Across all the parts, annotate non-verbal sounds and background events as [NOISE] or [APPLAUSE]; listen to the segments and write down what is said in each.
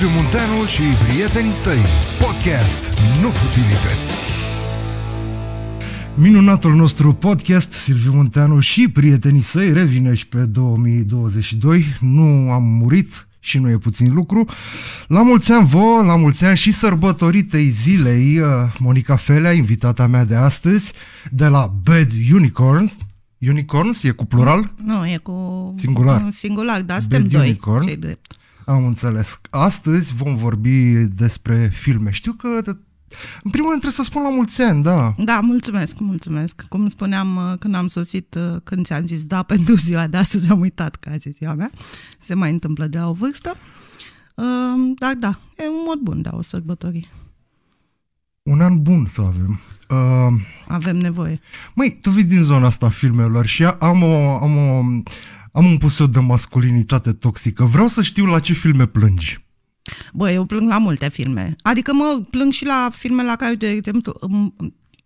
Silviu Munteanu și prietenii săi. Podcast Nu Futilități. Minunatul nostru podcast, Silviu Munteanu și prietenii săi, revine și pe 2022. Nu am murit, și nu e puțin lucru. La mulți ani vouă, la mulți ani și sărbătoritei zilei, uh, Monica Felea, invitata mea de astăzi, de la Bad Unicorns, Unicorns e cu plural? Nu, nu e cu singular. Singular, da, suntem doi. Unicorn. drept. Am înțeles. Astăzi vom vorbi despre filme. Știu că în primul rând trebuie să spun la mulți ani, da. Da, mulțumesc, mulțumesc. Cum spuneam uh, când am sosit, uh, când ți-am zis da pentru ziua de astăzi, am uitat că azi e ziua mea. Se mai întâmplă de la o vârstă. Uh, dar da, e un mod bun de a o sărbători. Un an bun să avem. Uh, avem nevoie. Măi, tu vii din zona asta filmelor și am o, am o am un puseu de masculinitate toxică. Vreau să știu la ce filme plângi. Bă, eu plâng la multe filme. Adică mă plâng și la filme la care, de exemplu,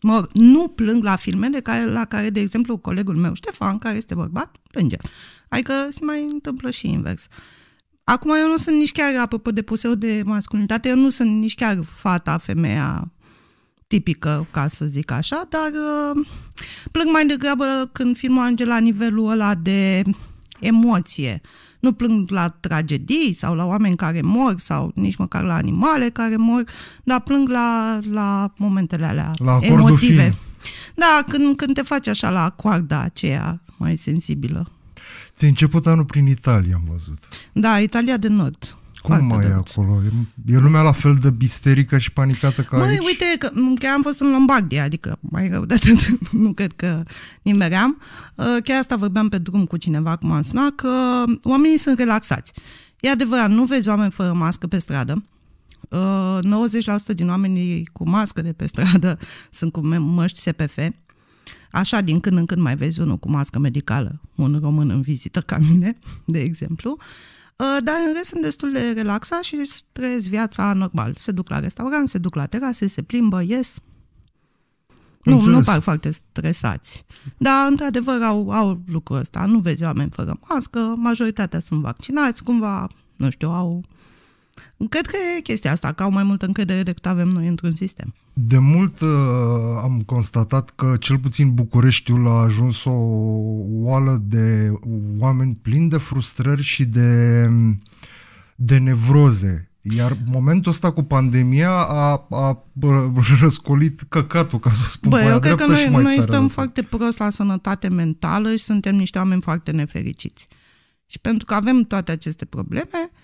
mă, nu plâng la filmele care, la care, de exemplu, colegul meu, Ștefan, care este bărbat, plânge. Adică se mai întâmplă și invers. Acum eu nu sunt nici chiar, apropo de puseu de masculinitate, eu nu sunt nici chiar fata, femeia tipică, ca să zic așa, dar uh, plâng mai degrabă când filmul ajunge la nivelul ăla de emoție. Nu plâng la tragedii sau la oameni care mor sau nici măcar la animale care mor, dar plâng la, la momentele alea la emotive. Fin. Da, când, când te faci așa la coarda aceea mai sensibilă. Ți-ai început anul prin Italia, am văzut. Da, Italia de Nord. Cum Foarte mai e acolo? E lumea la fel de bisterică și panicată ca Măi, aici? uite, că, chiar am fost în Lombardia, adică mai rău de atât, [LAUGHS] nu cred că nimeream. Uh, chiar asta vorbeam pe drum cu cineva, cum am sunat, că oamenii sunt relaxați. E adevărat, nu vezi oameni fără mască pe stradă. 90% uh, din oamenii cu mască de pe stradă [LAUGHS] sunt cu măști SPF. Așa, din când în când mai vezi unul cu mască medicală, un român în vizită ca mine, [LAUGHS] de exemplu. Uh, Ă, dar în rest sunt destul de relaxat și trăiesc viața normal. Se duc la restaurant, se duc la terase, se plimbă, ies. Nu, nu par foarte stresați. Dar, într-adevăr, au, au lucrul ăsta. Nu vezi oameni fără mască, majoritatea sunt vaccinați, cumva, nu știu, au Cred că e chestia asta, că au mai multă încredere decât avem noi într-un sistem. De mult uh, am constatat că cel puțin Bucureștiul a ajuns o oală de oameni plini de frustrări și de, de nevroze. Iar momentul ăsta cu pandemia a, a răscolit căcatul, ca să spun Bă, eu cred că noi, noi stăm foarte prost la sănătate mentală și suntem niște oameni foarte nefericiți. Și pentru că avem toate aceste probleme, uh,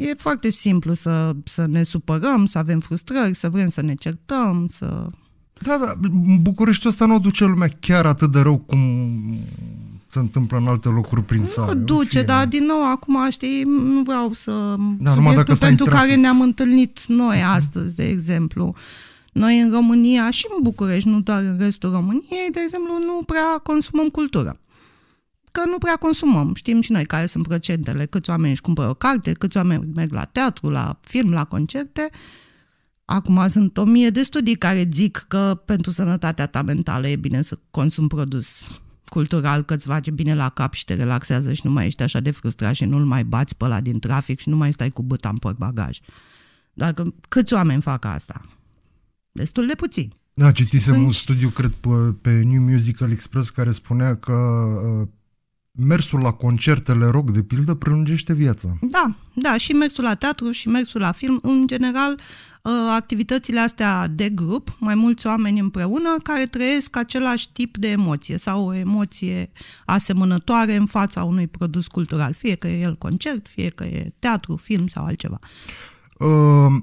E foarte simplu să, să ne supărăm, să avem frustrări, să vrem să ne certăm, să... Da, da, Bucureștiul ăsta nu o duce lumea chiar atât de rău cum se întâmplă în alte locuri prin țară. Nu duce, fie. dar din nou, acum, știi, nu vreau să... Da, numai dacă pentru care ne-am întâlnit noi uh-huh. astăzi, de exemplu. Noi în România și în București, nu doar în restul României, de exemplu, nu prea consumăm cultură că nu prea consumăm. Știm și noi care sunt procentele, câți oameni își cumpără o carte, câți oameni merg la teatru, la film, la concerte. Acum sunt o mie de studii care zic că pentru sănătatea ta mentală e bine să consum produs cultural, că îți face bine la cap și te relaxează și nu mai ești așa de frustrat și nu-l mai bați pe ăla din trafic și nu mai stai cu băta în bagaj. Dar că, câți oameni fac asta? Destul de puțini. Da, citisem Sunt... un studiu, cred, pe, pe New Musical Express care spunea că uh, mersul la concertele rock, de pildă, prelungește viața. Da, da, și mersul la teatru și mersul la film, în general, uh, activitățile astea de grup, mai mulți oameni împreună, care trăiesc același tip de emoție sau o emoție asemănătoare în fața unui produs cultural, fie că e el concert, fie că e teatru, film sau altceva. Uh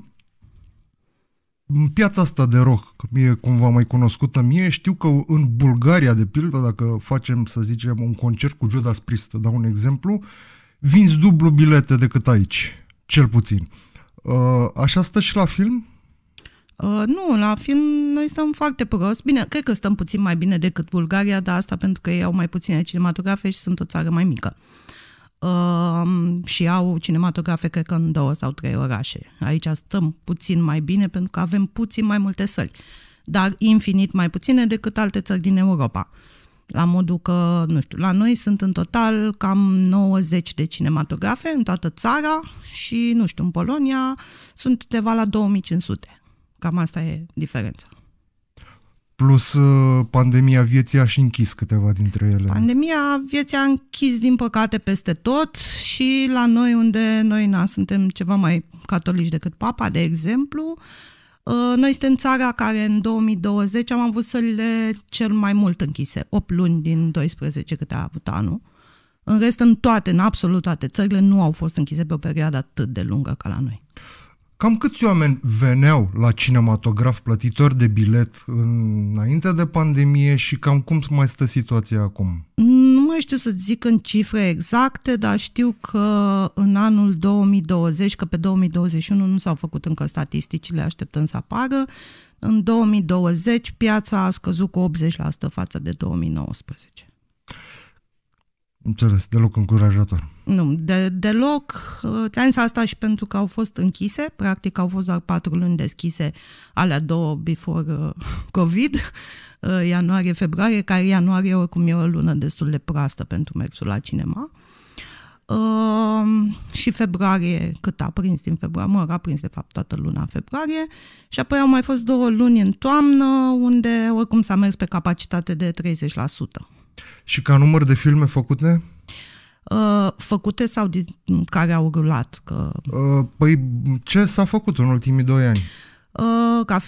piața asta de rock e cumva mai cunoscută mie. Știu că în Bulgaria, de pildă, dacă facem, să zicem, un concert cu Judas Priest, dau un exemplu, vinzi dublu bilete decât aici, cel puțin. Uh, așa stă și la film? Uh, nu, la film noi stăm foarte prost. Bine, cred că stăm puțin mai bine decât Bulgaria, dar asta pentru că ei au mai puține cinematografe și sunt o țară mai mică și au cinematografe, cred că în două sau trei orașe. Aici stăm puțin mai bine pentru că avem puțin mai multe săli, dar infinit mai puține decât alte țări din Europa. La modul că, nu știu, la noi sunt în total cam 90 de cinematografe în toată țara și, nu știu, în Polonia sunt undeva la 2500. Cam asta e diferența plus uh, pandemia vieții a și închis câteva dintre ele. Pandemia vieții a închis, din păcate, peste tot și la noi, unde noi na, suntem ceva mai catolici decât papa, de exemplu, uh, noi suntem țara care în 2020 am avut sălile cel mai mult închise, 8 luni din 12 câte a avut anul. În rest, în toate, în absolut toate țările, nu au fost închise pe o perioadă atât de lungă ca la noi. Cam câți oameni veneau la cinematograf plătitori de bilet înainte de pandemie și cam cum mai stă situația acum? Nu mai știu să zic în cifre exacte, dar știu că în anul 2020, că pe 2021 nu s-au făcut încă statisticile, așteptăm să apară, în 2020 piața a scăzut cu 80% față de 2019. Înțeles, deloc încurajator. Nu, de, deloc. Uh, ți-am zis asta și pentru că au fost închise, practic au fost doar patru luni deschise, alea două before uh, [LAUGHS] COVID, uh, ianuarie, februarie, care ianuarie oricum e o lună destul de proastă pentru mersul la cinema. Uh, și februarie, cât a prins din februarie, mă, a prins de fapt toată luna februarie și apoi au mai fost două luni în toamnă unde oricum s-a mers pe capacitate de 30%. Și ca număr de filme făcute? Uh, făcute sau din, care au rulat? Că... Uh, păi ce s-a făcut în ultimii doi ani? Uh, ca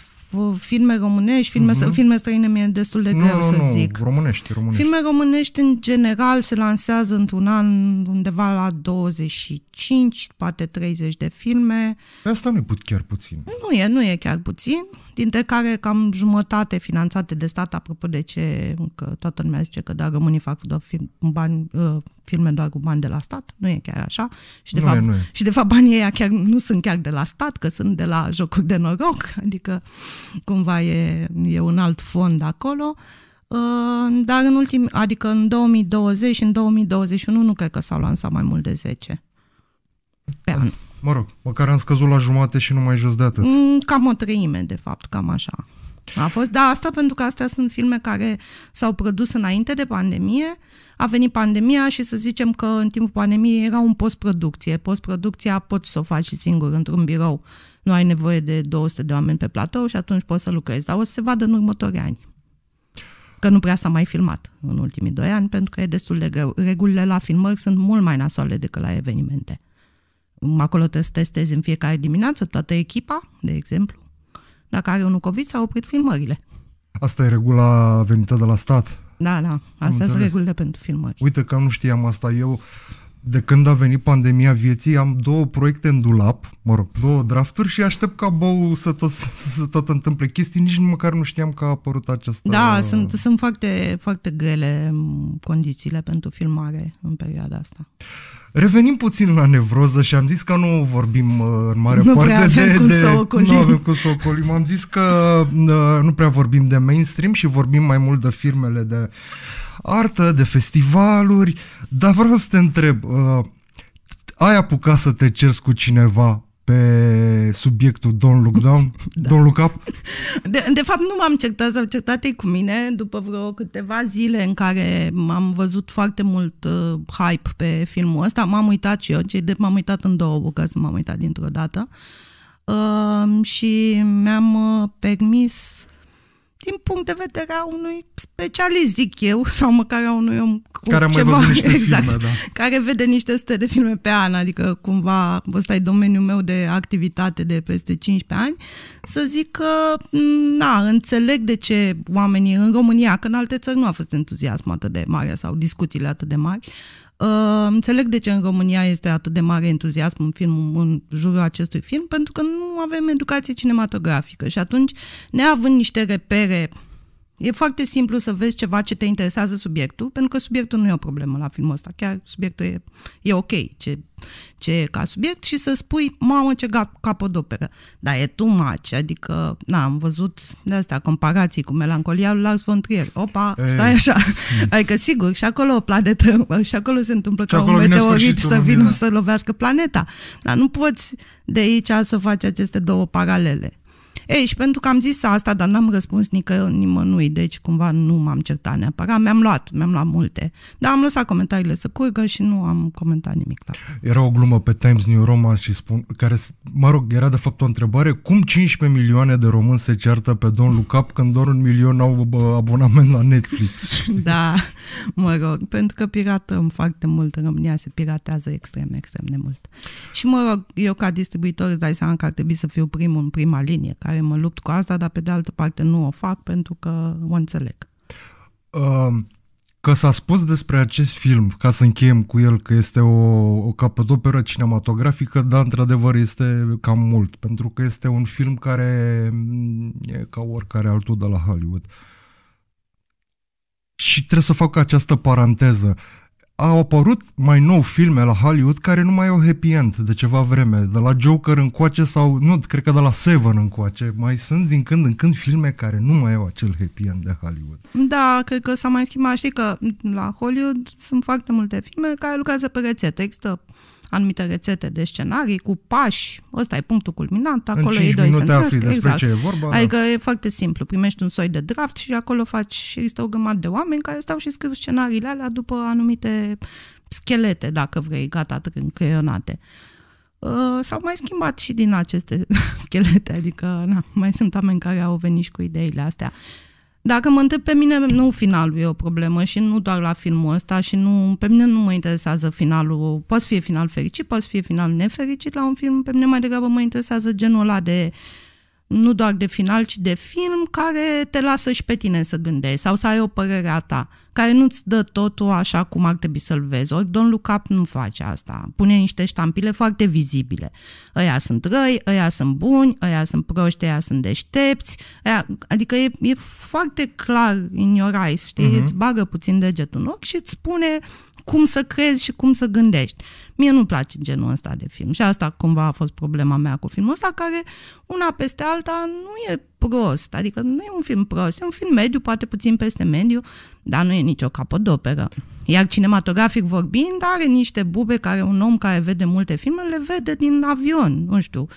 filme românești, filme, uh-huh. filme străine mi-e destul de greu nu, să nu, zic. românești, românești. Filme românești în general se lansează într-un an undeva la 25, poate 30 de filme. Pe asta nu e chiar puțin. Nu e, nu e chiar puțin dintre care cam jumătate finanțate de stat, apropo de ce că toată lumea zice că da, românii fac doar film, bani, uh, filme doar cu bani de la stat, nu e chiar așa. Și de, nu fapt, e, nu e. și de fapt banii ăia chiar nu sunt chiar de la stat, că sunt de la jocuri de noroc, [LAUGHS] adică cumva e, e un alt fond acolo. Uh, dar în ultim, adică în 2020 și în 2021 nu cred că s-au lansat mai mult de 10 pe an. Mă rog, măcar am scăzut la jumate și nu mai jos de atât. Mm, cam o treime, de fapt, cam așa. A fost, da, asta pentru că astea sunt filme care s-au produs înainte de pandemie. A venit pandemia și să zicem că în timpul pandemiei era un postproducție. Postproducția poți să o faci singur într-un birou. Nu ai nevoie de 200 de oameni pe platou și atunci poți să lucrezi. Dar o să se vadă în următorii ani. Că nu prea s-a mai filmat în ultimii doi ani, pentru că e destul de greu. Regulile la filmări sunt mult mai nasoale decât la evenimente. Acolo te testezi în fiecare dimineață toată echipa, de exemplu. Dacă are unul COVID, s-au oprit filmările. Asta e regula venită de la stat? Da, da. Astea sunt regulile pentru filmări. Uite că nu știam asta. Eu de când a venit pandemia vieții, am două proiecte în dulap, mă rog, două drafturi și aștept ca bău să tot, să, [LAUGHS] să tot întâmple chestii, nici măcar nu știam că a apărut această... Da, sunt, sunt foarte, foarte grele mm, condițiile pentru filmare în perioada asta. Revenim puțin la nevroză și am zis că nu vorbim uh, în mare nu parte de, cum de să nu avem cum să Am zis că uh, nu prea vorbim de mainstream și vorbim mai mult de firmele de artă, de festivaluri, dar vreau să te întreb, uh, ai apucat să te ceri cu cineva pe subiectul Don't Look Down, [LAUGHS] da. Don't Look Up? De, de fapt nu m-am certat, s-au certat ei cu mine după vreo câteva zile în care am văzut foarte mult uh, hype pe filmul ăsta. M-am uitat și eu, cei de m-am uitat în două bucăți, m-am uitat dintr-o dată. Uh, și mi-am uh, permis uh, din punct de vedere a unui specialist, zic eu, [LAUGHS] sau măcar a unui om cu care ceva, mai văzut niște [LAUGHS] exact, filme, da. care vede niște sute de filme pe an, adică cumva ăsta e domeniul meu de activitate de peste 15 ani, să zic că, na, înțeleg de ce oamenii în România, că în alte țări nu a fost entuziasm atât de mare sau discuțiile atât de mari, Uh, înțeleg de ce în România este atât de mare entuziasm în, film, în jurul acestui film, pentru că nu avem educație cinematografică și atunci, neavând niște repere E foarte simplu să vezi ceva ce te interesează subiectul, pentru că subiectul nu e o problemă la filmul ăsta. Chiar subiectul e, e ok ce, ce e ca subiect și să spui, mamă, ce capodoperă. Dar e tu maci, adică, na, am văzut de astea comparații cu melancolia lui Lars von Trier. Opa, stai așa. Hmm. Adică, sigur, și acolo o planetă, și acolo se întâmplă și ca un meteorit să vină da. să lovească planeta. Dar nu poți de aici să faci aceste două paralele. Ei, și pentru că am zis asta, dar n-am răspuns nică, nimănui, deci cumva nu m-am certat neapărat. Mi-am luat, mi-am luat multe. Dar am lăsat comentariile să curgă și nu am comentat nimic la asta. Era o glumă pe Times New Roman și spun, care, mă rog, era de fapt o întrebare. Cum 15 milioane de români se ceartă pe Don Lucap când doar un milion au abonament la Netflix? [LAUGHS] da, mă rog, pentru că piratăm foarte mult în România, se piratează extrem, extrem de mult. Și mă rog, eu ca distribuitor îți dai seama că ar trebui să fiu primul în prima linie, care nevoie, mă lupt cu asta, dar pe de altă parte nu o fac pentru că o înțeleg. Um că s-a spus despre acest film, ca să încheiem cu el, că este o, o capodoperă cinematografică, dar într-adevăr este cam mult, pentru că este un film care mm, e ca oricare altul de la Hollywood. Și trebuie să fac această paranteză au apărut mai nou filme la Hollywood care nu mai au happy end de ceva vreme, de la Joker încoace sau, nu, cred că de la Seven încoace, mai sunt din când în când filme care nu mai au acel happy end de Hollywood. Da, cred că s-a mai schimbat, știi că la Hollywood sunt foarte multe filme care lucrează pe rețetă, există anumite rețete de scenarii cu pași, ăsta e punctul culminant, acolo în ei doi se exact. ce e vorba. Da. Adică da. e foarte simplu, primești un soi de draft și acolo faci, există o grămadă de oameni care stau și scriu scenariile alea după anumite schelete, dacă vrei, gata, creionate. Uh, s-au mai schimbat și din aceste [LAUGHS] schelete, adică na, mai sunt oameni care au venit și cu ideile astea. Uh, dacă mă întreb pe mine, nu finalul e o problemă și nu doar la filmul ăsta și nu, pe mine nu mă interesează finalul. Poate fi final fericit, poate fi final nefericit la un film, pe mine mai degrabă mă interesează genul ăla de uh, nu doar de final, ci de film, care te lasă și pe tine să gândești sau să ai o părere a ta, care nu-ți dă totul așa cum ar trebui să-l vezi. Ori Don Luca nu face asta. Pune niște ștampile foarte vizibile. Ăia sunt răi, ăia sunt buni, ăia sunt proști, ăia sunt deștepți. Ăia... Adică e, e foarte clar in your eyes, știi? Uh-huh. Îți bagă puțin degetul în ochi și îți spune cum să crezi și cum să gândești. Mie nu-mi place genul ăsta de film și asta cumva a fost problema mea cu filmul ăsta, care una peste alta nu e prost, adică nu e un film prost, e un film mediu, poate puțin peste mediu, dar nu e nicio capodoperă. Iar cinematografic vorbind, are niște bube care un om care vede multe filme le vede din avion, nu știu,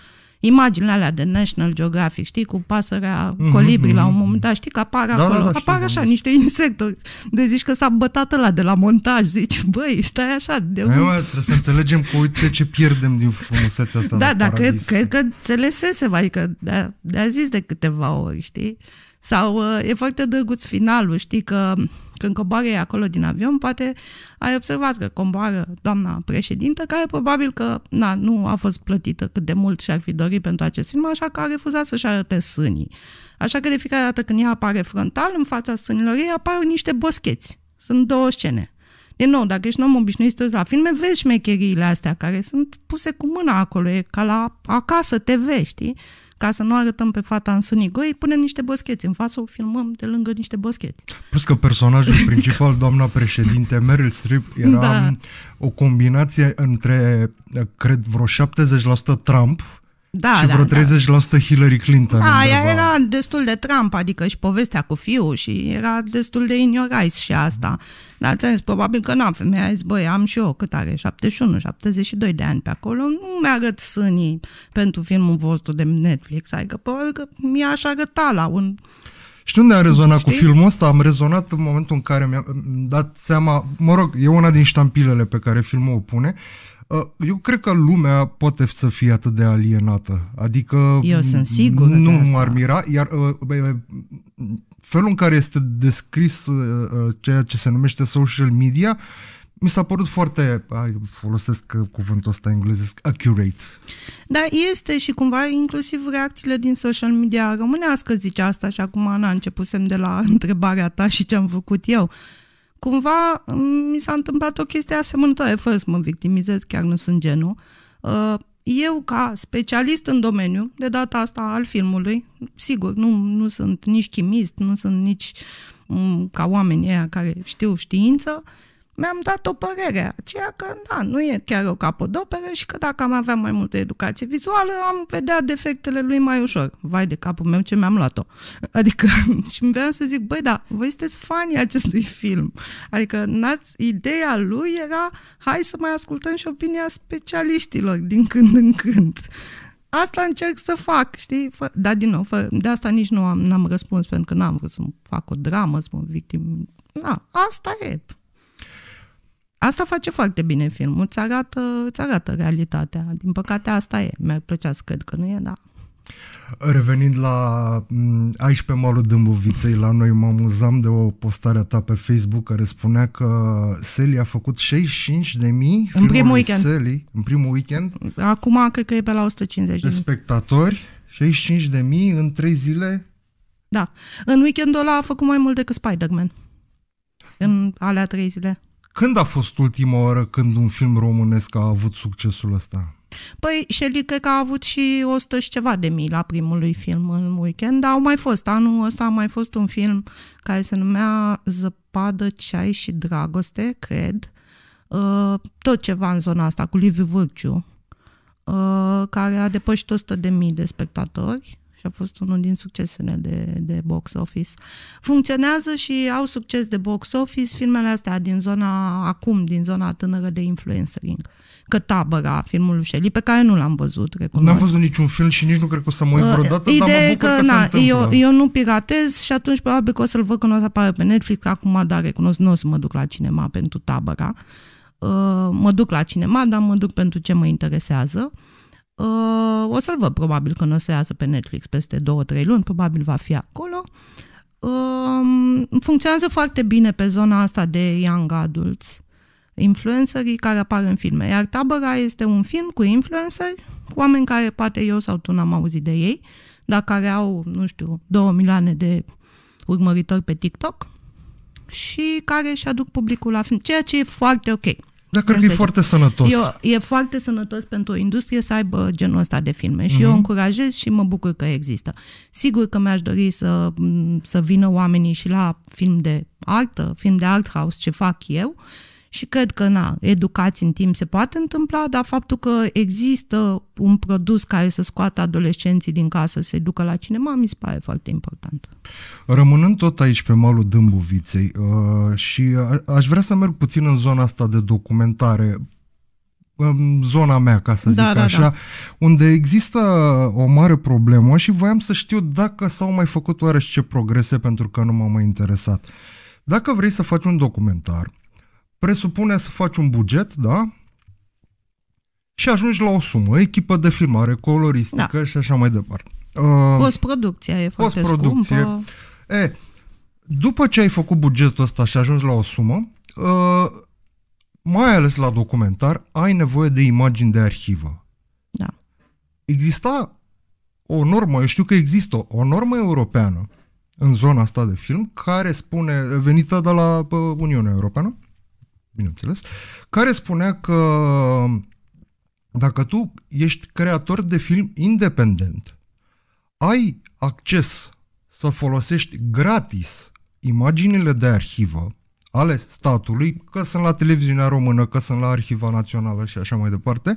imaginile alea de National Geographic, știi, cu pasărea colibrii mhm, colibri mm-hmm. la un mhm, moment mhm. dat, știi că apar da, da acolo, da, da, apar știu, așa da. niște insecte. De zici că s-a bătat ăla de la montaj, zici, băi, stai așa. De Hai, un... mă, trebuie să înțelegem că uite ce pierdem din frumusețea asta Da, dar cred, cred că înțelesese, adică de-a, de-a zis de câteva ori, știi? Sau uh, e foarte drăguț finalul, știi, că când coboară e acolo din avion, poate ai observat că comboară doamna președintă, care probabil că na, nu a fost plătită cât de mult și-ar fi dorit pentru acest film, așa că a refuzat să-și arate sânii. Așa că de fiecare dată când ea apare frontal, în fața sânilor ei apar niște boscheți. Sunt două scene. Din nou, dacă ești un om obișnuit să la filme, vezi șmecheriile astea care sunt puse cu mâna acolo, e ca la acasă TV, știi? ca să nu arătăm pe fata în sânigoi, punem niște boscheți în față, o filmăm de lângă niște boscheți. Plus că personajul [LAUGHS] principal, doamna președinte Meryl Streep, era da. o combinație între, cred, vreo 70% Trump, da, și da, vreo da, 30% da. Hillary Clinton. Da, ea era destul de Trump, adică și povestea cu fiul și era destul de in your eyes și asta. Dar ți-am zis, probabil că n-am femeia, zis, băi, am și eu, cât are, 71, 72 de ani pe acolo, nu mi-arăt sânii pentru filmul vostru de Netflix, adică probabil că mi-aș arăta la un... Și unde am rezonat Știi? cu filmul ăsta? Am rezonat în momentul în care mi-am dat seama, mă rog, e una din ștampilele pe care filmul o pune, uh, Uh, eu cred că lumea poate să fie atât de alienată. Adică Eu sunt sigur nu m-ar mira, iar uh, felul în care este descris uh, ceea ce se numește social media mi s-a părut foarte, ai, folosesc cuvântul ăsta englezesc, accurate. Da, este și cumva inclusiv reacțiile din social media românească zice asta și acum Ana începusem de la întrebarea ta și ce am făcut eu. Uh, cumva mm, mi s-a întâmplat o chestie asemănătoare, fără să mă victimizez, chiar nu sunt genul. Uh, eu, ca specialist în domeniu, de data asta al filmului, sigur, nu, nu sunt nici chimist, nu sunt nici mm, ca oamenii aia care știu știință, uh, mi-am dat o părere, aceea că da, nu e chiar o capodoperă și că dacă am avea mai multă educație vizuală, am vedea defectele lui mai ușor. Vai de capul meu ce mi-am luat-o. [LAUGHS] Adică, și îmi vreau să zic, băi, da, voi sunteți fanii acestui film. Adică, n-ați, ideea lui era, hai să mai ascultăm și opinia specialiștilor din când în când. Asta încerc să fac, știi? Fă, dar, din nou, fă, de asta nici nu am, n-am răspuns, pentru că n-am vrut să fac o dramă, să mă victim. Da, asta e. Asta face foarte bine filmul, îți arată, îți arată realitatea. Din păcate asta e. Mi-ar plăcea să cred că nu e, da. Revenind la aici pe malul Dâmboviței, la noi mă amuzam de o postare a ta pe Facebook care spunea că Seli a făcut 65 de mii în primul weekend. Sally, în primul weekend. Acum cred că e pe la 150 de, mii. spectatori, 65 de mii în 3 zile. Da. În weekendul ăla a făcut mai mult decât Spider-Man. În alea 3 zile. Când a fost ultima oară când un film românesc a avut succesul ăsta? Păi, Shelley cred că a avut și 100 și ceva de mii la primul film în weekend, dar au mai fost. Anul ăsta a mai fost un film care se numea Zăpadă, Ceai și Dragoste, cred. Uh, tot ceva în zona asta, cu Liviu Vârciu, uh, care a depășit 100 de mii de spectatori și a fost unul din succesele de, de box office. Funcționează și au succes de box office filmele astea din zona, acum, din zona tânără de influencering. Că tabăra, filmul lui Shelley, pe care nu l-am văzut, recunosc. N-am văzut niciun film și nici nu cred că o să mă uit uh, vreodată, uh, dar mă bucur că, că na, se eu, eu nu piratez și atunci probabil că o să-l văd când o să apară pe Netflix, acum, dar recunosc, nu o să mă duc la cinema pentru tabăra. Uh, mă duc la cinema, dar mă duc pentru ce mă interesează. Uh, Uh, o să-l văd probabil când o să iasă pe Netflix peste 2-3 luni, probabil va fi acolo. Uh, funcționează foarte bine pe zona asta de young adults, influencerii care apar în filme. Iar Tabăra este un film cu influenceri, cu oameni care poate eu sau tu n-am auzit de ei, dar care au, nu știu, 2 milioane de urmăritori pe TikTok și care își aduc publicul la film, ceea ce e foarte ok. Dar cred că e foarte sănătos. E, e foarte sănătos pentru o industrie să aibă genul ăsta de filme și mm-hmm. eu mhm. încurajez și mă bucur că există. Sigur că mi-aș dori să, să vină oamenii și la film de artă, film de art house, ce fac eu, uh, și cred că, na, educați în timp se poate întâmpla, dar faptul că există un produs care să scoată adolescenții din casă să se ducă la cinema, mi se pare foarte important. Rămânând tot aici pe malul Dâmboviței uh, și aș vrea să merg puțin în zona asta de documentare, în zona mea, ca să da, zic da, da, așa, da. unde există o mare problemă și voiam să știu dacă s-au mai făcut oareși ce progrese pentru că nu m-am mai interesat. Dacă vrei să faci un documentar, presupune să faci un buget, da? Și ajungi la o sumă, echipă de filmare, coloristică da. și așa mai departe. Uh, postproducția e foarte postproducție. scumpă. E, după ce ai făcut bugetul ăsta și ajungi la o sumă, uh, mai ales la documentar, ai nevoie de imagini de arhivă. Da. Exista o normă, eu știu că există o normă europeană în zona asta de film care spune, venită de la uh, Uniunea Europeană, bineînțeles, care spunea că dacă tu ești creator de film independent, ai acces să folosești gratis imaginile de arhivă ale statului, că sunt la televiziunea română, că sunt la Arhiva Națională și așa mai departe,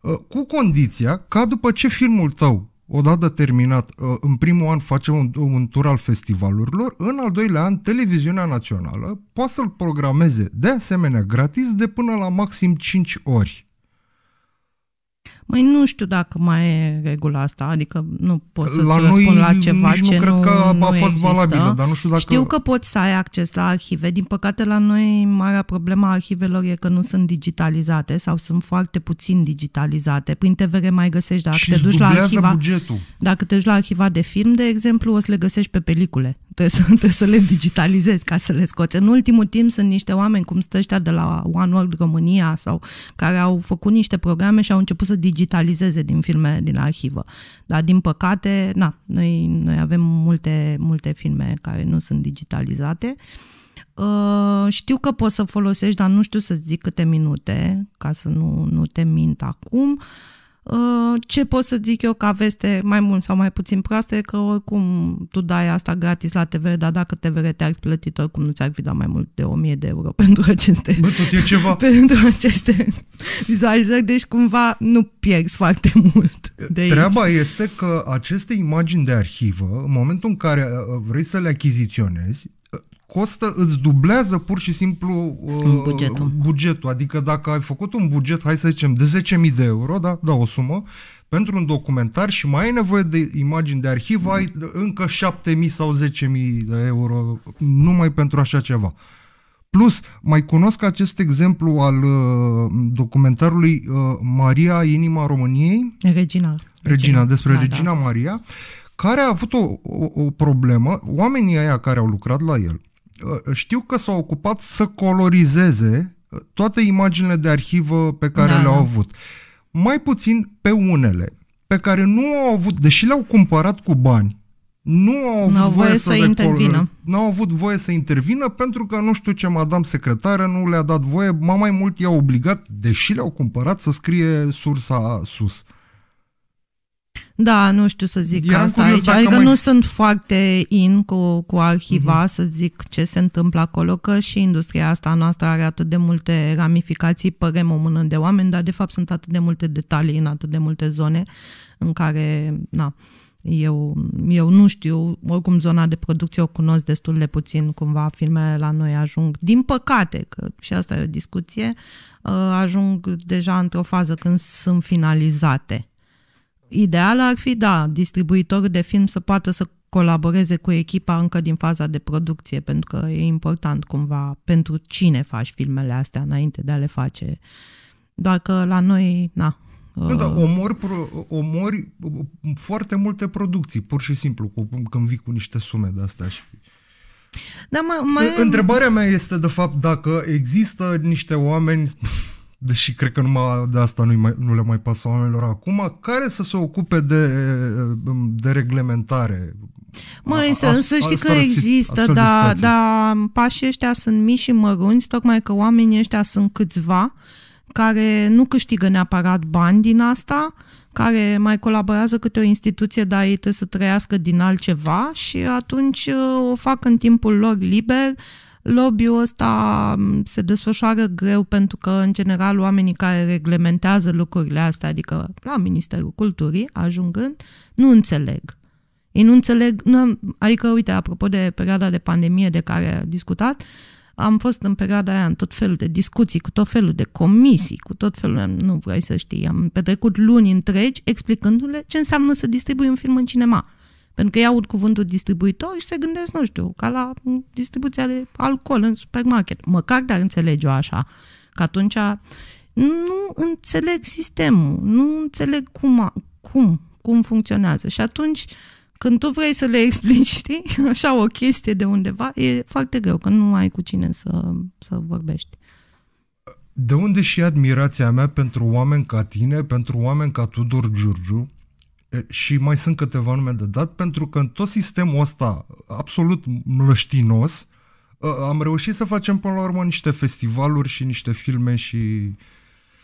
uh, cu condiția ca după ce filmul tău odată terminat, uh, în primul an facem un, un tur al festivalurilor, în al doilea an televiziunea națională poate să-l programeze de asemenea gratis de până la maxim 5 ori. Măi, nu știu dacă mai e regula asta, adică nu pot să la răspund la ceva nici ce nu cred nu, că a fost există. valabilă, dar nu știu dacă... Știu că poți să ai acces la arhive, din păcate la noi marea problema arhivelor e că nu sunt digitalizate sau sunt foarte puțin digitalizate. Prin TVR mai găsești, dacă te duci la arhiva... Bugetul. Dacă te duci la arhiva de film, de exemplu, o să le găsești pe pelicule trebuie să, [LAUGHS] trebuie să le digitalizezi ca să le scoți. În ultimul timp sunt niște oameni cum stă ăștia de la One World România sau care au făcut niște programe și au început să digitalizeze din filme din arhivă. Dar din păcate, na, noi, noi avem multe, multe filme care nu sunt digitalizate. Uh, știu că poți să folosești, dar nu știu să zic câte minute, ca să nu, nu te mint acum. Uh, Uh, ce pot să zic eu ca veste mai mult sau mai puțin proastă e că oricum tu dai asta gratis la TV, dar dacă TVR te-ar fi plătit, oricum nu ți-ar fi dat mai mult de 1000 de euro [LAUGHS] pentru aceste, Bă, tot e ceva. [LAUGHS] pentru aceste vizualizări, deci cumva nu pierzi foarte [LAUGHS] mult de aici. Treaba este că aceste imagini de arhivă, în momentul în care uh, uh, vrei să le achiziționezi, costă, îți dublează pur și simplu uh, bugetul. bugetul. Adică dacă ai făcut un buget, hai să zicem, de 10.000 de euro, da, da, o sumă, pentru un documentar și mai ai nevoie de imagini de arhivă, ai încă 7.000 sau 10.000 de euro numai pentru așa ceva. Plus, mai cunosc acest exemplu al uh, documentarului uh, Maria, inima României. Regina. Regina, despre da, da. Regina da. Maria, care a avut o, o, o problemă. Oamenii aia care au lucrat la el Ă, știu că s-au ocupat să colorizeze ă, toate imaginile de arhivă pe care da. le-au da. avut. Mai puțin pe unele, pe care nu au avut, deși le-au cumpărat cu bani, nu au avut N-au voie, voie să, să intervină. Nu au avut voie să intervină pentru că nu știu ce madam secretară nu le-a dat voie, mai mult i-a obligat, deși le-au cumpărat, să scrie sursa sus. Uh, da, nu știu să zic Eram asta aici. Adică mai... nu sunt foarte in cu, cu arhiva, uh-huh. să zic ce se întâmplă acolo, că și industria asta noastră are atât de multe ramificații, părem o mână de oameni, dar de fapt sunt atât de multe detalii în atât de multe zone în care, na, eu, eu nu știu, oricum zona de producție o cunosc destul de puțin, cumva filmele la noi ajung, din păcate, că și asta e o discuție, uh, ajung deja într-o fază când sunt finalizate Ideal ar fi, da, distribuitorul de film să poată să colaboreze cu echipa încă din faza de producție, pentru că e important cumva pentru cine faci filmele astea înainte de a le face. Doar că la noi, na, nu, da, omori, omori foarte multe producții, pur și simplu, cu, când vii cu niște sume de astea. Și... Da, mai, mai... Întrebarea mea este, de fapt, dacă există niște oameni deși cred că numai de asta nu, mai, nu le mai pasă oamenilor acum, care să se ocupe de, de reglementare. Măi, să, să știi că există, da, da, pașii ăștia sunt mici și mărunți, tocmai că oamenii ăștia sunt câțiva care nu câștigă neapărat bani din asta, care mai colaborează câte o instituție, dar ei trebuie să trăiască din altceva și atunci uh, o fac în timpul lor liber, Lobby-ul ăsta se desfășoară greu pentru că, în general, oamenii care reglementează lucrurile astea, adică la Ministerul Culturii, ajungând, nu înțeleg. Ei nu înțeleg, nu, adică, uite, apropo de perioada de pandemie de care am discutat, am fost în perioada aia în tot felul de discuții, cu tot felul de comisii, cu tot felul, nu vrei să știi, am petrecut luni întregi explicându-le ce înseamnă să distribui un film în cinema pentru că ei aud cuvântul distribuitor și se gândesc, nu știu, ca la distribuția de alcool în supermarket. Măcar dar înțelege-o așa. Că atunci nu înțeleg sistemul, nu înțeleg cum, cum, cum funcționează. Și atunci, când tu vrei să le explici, știi, [LAUGHS] așa o chestie de undeva, e foarte greu, că nu ai cu cine să, să vorbești. De unde și admirația mea pentru oameni ca tine, pentru oameni ca Tudor Giurgiu, și mai sunt câteva nume de dat, pentru că în tot sistemul ăsta absolut mlăștinos, am reușit să facem până la urmă niște festivaluri și niște filme și...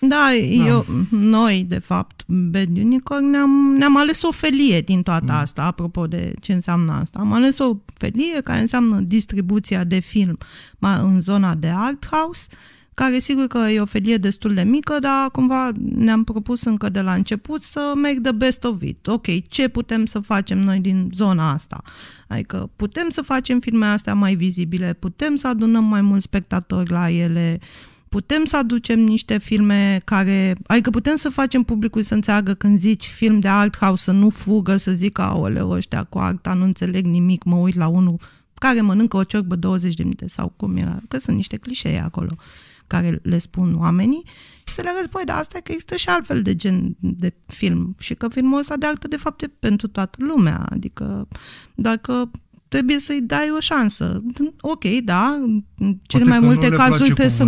Da, da. eu, noi, de fapt, Bad Unicorn, ne-am, ne-am ales o felie din toată mm. asta, apropo de ce înseamnă asta. Am ales o felie care înseamnă distribuția de film în zona de art house, uh, care sigur că e o felie destul de mică, dar cumva ne-am propus încă de la început să make the best of it. Ok, ce putem să facem noi din zona asta? Adică putem să facem filme astea mai vizibile, putem să adunăm mai mulți spectatori la ele, putem să aducem niște filme care, adică putem să facem publicul să înțeagă când zici film de art house, să nu fugă, să zică, aoleu, ăștia cu arta nu înțeleg nimic, mă uit la unul care mănâncă o ciorbă 20 de minute sau cum era, că sunt niște clișee acolo. Uh, care le spun oamenii și să le arăți, băi, dar asta e că există și altfel de gen de film și că filmul ăsta de artă, de fapt, e pentru toată lumea, adică dacă trebuie să-i dai o șansă. Ok, da, cele Poate mai multe cazuri trebuie să...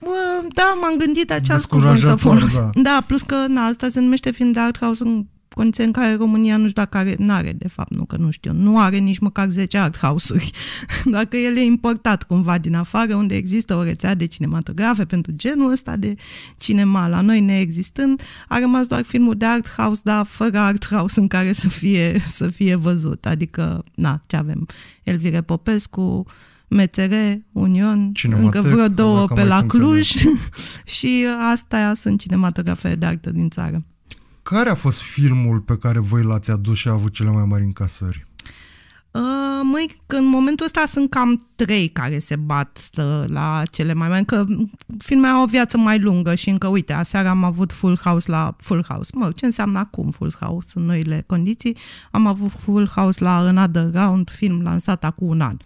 Bă, da, m-am gândit acest cuvânt să folos. Da. da, plus că na, asta se numește film de art house în condiții în care România nu știu dacă are, nu are, de fapt, nu că nu știu, nu are nici măcar 10 art house-uri, [LAUGHS] dacă el e importat cumva din afară, unde există o rețea de cinematografe pentru genul ăsta de cinema. La noi neexistând, a rămas doar filmul de art house, dar fără art house în care să fie, să fie văzut. Adică, na, ce avem? Elvire Popescu, MTR, Union, Cinematic, încă vreo două pe la Cluj [LAUGHS] și astea sunt cinematografele de artă din țară. Care a fost filmul pe care voi l-ați adus și a avut cele mai mari încasări? Uh, măi, în momentul ăsta sunt cam trei care se bat uh, la cele mai mari, că filmele au o viață mai lungă și încă, uite, aseară am avut Full House la Full House. Mă, ce înseamnă acum Full House în noile condiții? Am avut Full House la Another Round, film lansat acum un an.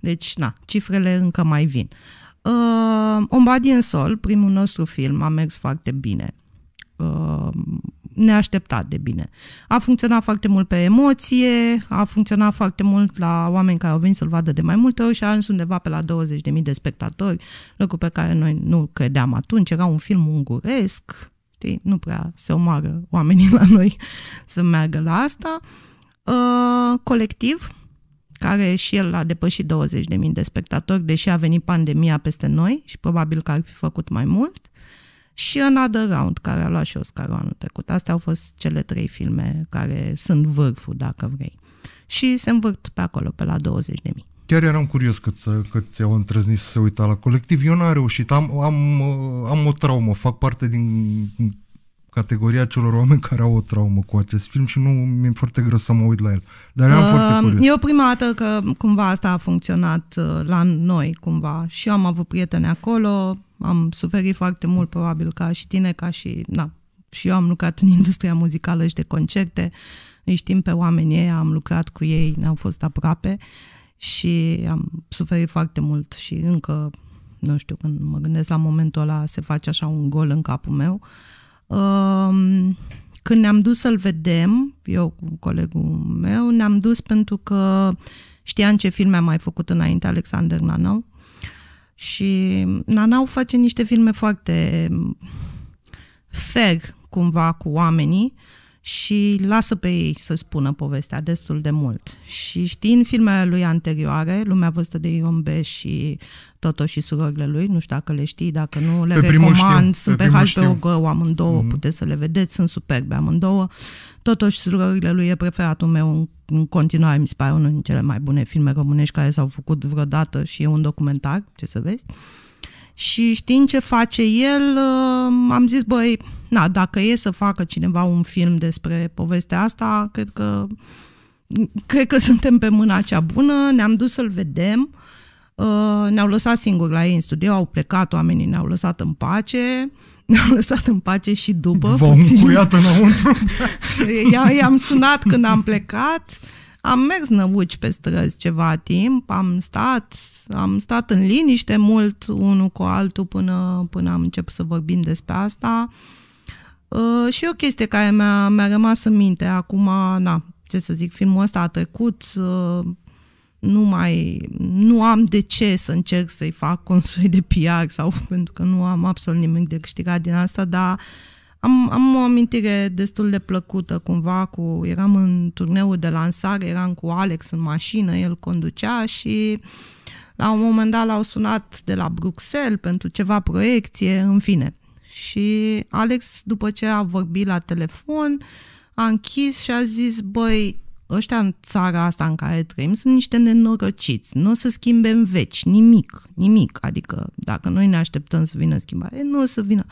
Deci, na, cifrele încă mai vin. Uh, On Body and Soul, primul nostru film, a mers foarte bine. Uh, neașteptat de bine. A funcționat foarte mult pe emoție, a funcționat foarte mult la oameni care au venit să-l vadă de mai multe ori și a ajuns undeva pe la 20.000 de spectatori, lucru pe care noi nu credeam atunci. Era un film unguresc, știi? nu prea se omoară oamenii la noi să meargă la asta. Uh, colectiv, care și el a depășit 20.000 de spectatori, deși a venit pandemia peste noi și probabil că ar fi făcut mai mult. Uh, și Another Round, care a luat și Oscarul anul trecut. Astea au fost cele trei filme care sunt vârful, dacă vrei. Și se învârt pe acolo, pe la 20 de mii. Chiar eram curios că, că ți-au întrăznit să se uita la colectiv. Eu n-am reușit. Am, am, am o traumă. Fac parte din categoria celor oameni care au o traumă cu acest film și nu mi-e foarte greu să mă uit la el. Dar eram uh, foarte curios. Eu prima dată că cumva asta a funcționat uh, la noi, cumva. Și eu am avut prieteni acolo, am suferit foarte mult, probabil, ca și tine, ca și, na, și eu am lucrat în industria muzicală și de concerte, îi știm pe oamenii ei, am lucrat cu ei, ne-au fost aproape și am suferit foarte mult și încă, nu știu, când mă gândesc la momentul ăla, se face așa un gol în capul meu. Când ne-am dus să-l vedem, eu cu colegul meu, ne-am dus pentru că știam ce filme am mai făcut înainte Alexander Nanau și Nanau face niște filme foarte mm, feg cumva, cu oamenii, și lasă pe ei să spună povestea destul de mult. Și știind filmele lui anterioare, Lumea văzută de Ion B și Toto și surorile lui, nu știu dacă le știi, dacă nu le pe recomand, sunt pe, pe HBO Go amândouă, mm-hmm. puteți să le vedeți, sunt superbe amândouă. Toto și surorile lui e preferatul meu în, în continuare, mi se pare unul din cele mai bune filme românești care s-au făcut vreodată și e un documentar, ce să vezi. Și știind ce face el, uh, am zis, băi, Na, da, dacă e să facă cineva un film despre povestea asta, cred că, cred că suntem pe mâna cea bună, ne-am dus să-l vedem, uh, ne-au lăsat singuri la ei în studio, au plecat oamenii, ne-au lăsat în pace, [LAUGHS] ne-au lăsat în pace și după. V-au încuiat înăuntru. [LAUGHS] I-am sunat când am plecat, am mers năvuci pe străzi ceva timp, am stat, am stat în liniște mult unul cu altul până, până am început să vorbim despre asta. Uh, și o chestie care mi-a, mi-a rămas în minte. Acum, na, ce să zic, filmul ăsta a trecut, uh, nu mai, nu am de ce să încerc să-i fac un de PR sau [LAUGHS] pentru că nu am absolut nimic de câștigat din asta, dar am, am o amintire destul de plăcută cumva cu, eram în turneul de lansare, eram cu Alex în mașină, el conducea și la un moment dat l-au sunat de la Bruxelles pentru ceva proiecție, în fine. Și Alex, după ce a vorbit la telefon, a închis și a zis, băi, ăștia în țara asta în care trăim sunt niște nenorociți, nu o să schimbem veci, nimic, nimic. Adică dacă noi ne așteptăm să vină schimbare, nu o să vină.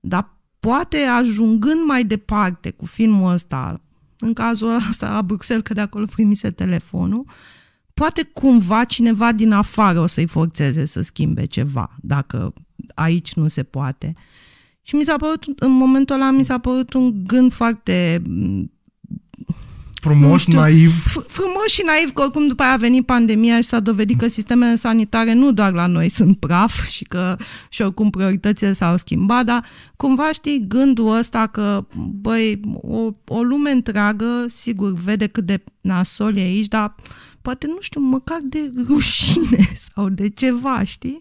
Dar poate ajungând mai departe cu filmul ăsta, în cazul ăsta la Bruxelles, că de acolo primise telefonul, poate cumva cineva din afară o să-i forțeze să schimbe ceva, dacă aici nu se poate. Și mi s-a părut, în momentul ăla, mi s-a părut un gând foarte frumos, știu, naiv. Frumos și naiv, că oricum după aia a venit pandemia și s-a dovedit că sistemele sanitare nu doar la noi sunt praf și că și oricum prioritățile s-au schimbat, dar cumva știi gândul ăsta că, băi, o, o lume întreagă, sigur, vede cât de nasol e aici, dar poate, nu știu, măcar de rușine [LAUGHS] sau de ceva, știi?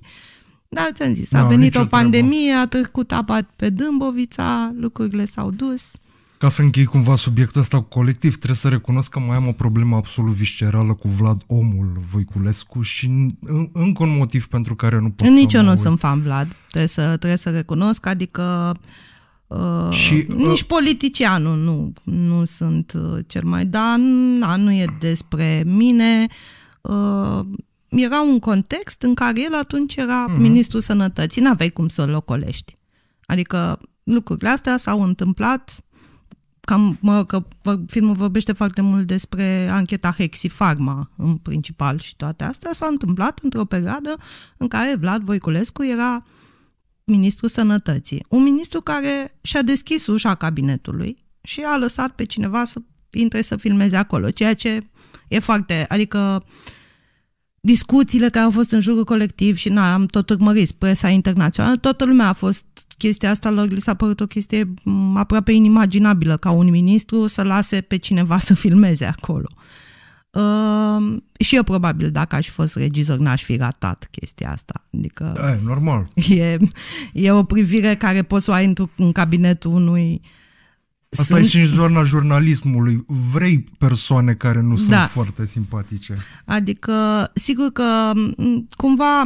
Da, ți-am zis, a da, venit o pandemie, treabă. a trecut apa pe Dâmbovița, lucrurile s-au dus. Ca să închei cumva subiectul ăsta cu colectiv, trebuie să recunosc că mai am o problemă absolut viscerală cu Vlad Omul Voiculescu și în, încă un motiv pentru care nu pot Nici să eu nu sunt fan Vlad, trebuie să, trebuie să recunosc, adică Uh, și, uh, nici politicianul nu, nu sunt uh, cel mai, dar na, nu e despre mine. Uh, era un context în care el atunci era mm-hmm. ministrul sănătății, n-aveai cum să-l locolești. Adică lucrurile astea s-au întâmplat cam, mă, că filmul vorbește foarte mult despre ancheta Hexifarma în principal și toate astea, s-a întâmplat într-o perioadă în care Vlad Voiculescu era ministrul sănătății. Un ministru care și-a deschis ușa cabinetului și a lăsat pe cineva să intre să filmeze acolo, ceea ce e foarte, adică uh, discuțiile care au fost în jurul colectiv și na, am tot urmărit presa internațională, toată lumea a fost chestia asta, lor li s-a părut o chestie mm, aproape inimaginabilă ca un ministru să lase pe cineva să filmeze acolo. Uh, și eu probabil dacă aș fost regizor n-aș fi ratat chestia asta. Adică da, e normal. [LAUGHS] E, e o privire care poți să o ai într- în cabinetul unui uh, Asta sunt... e și în zona jurnalismului. Vrei persoane care nu da. sunt foarte simpatice. Adică, sigur că cumva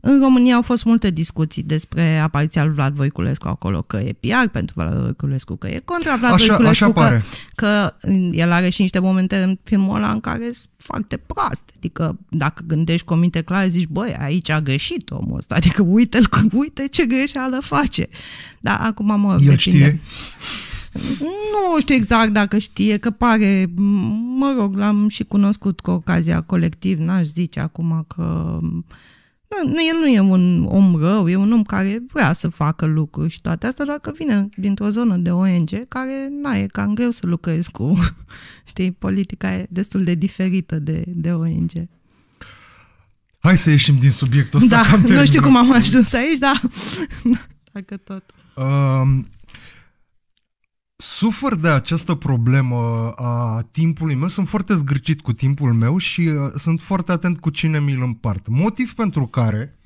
în România au fost multe discuții despre apariția lui Vlad Voiculescu acolo, că e PR pentru Vlad Voiculescu, că e contra Vlad așa, Voiculescu, așa pare. Că, că el are și niște momente în filmul ăla în care sunt foarte prost. Adică dacă gândești cu minte clar, zici, băi, aici a greșit omul ăsta, adică uite-l, uite ce greșeală face. Dar acum mă El depinde. știe? Nu știu exact dacă știe, că pare, mă rog, l-am și cunoscut cu ocazia colectiv, n-aș zice acum că... Nu, el nu e un om rău, e un om care vrea să facă lucruri și toate astea, doar că vine dintr-o zonă de ONG care na, e cam greu să lucrezi cu, [LAUGHS] știi, politica e destul de diferită de, de ONG. Hai să ieșim din subiectul ăsta. Da, nu știu cum am ajuns aici, dar [LAUGHS] dacă tot. Um, sufăr de această problemă a timpului meu, sunt foarte zgârcit cu timpul meu și uh, sunt foarte atent cu cine mi-l împart. Motiv pentru care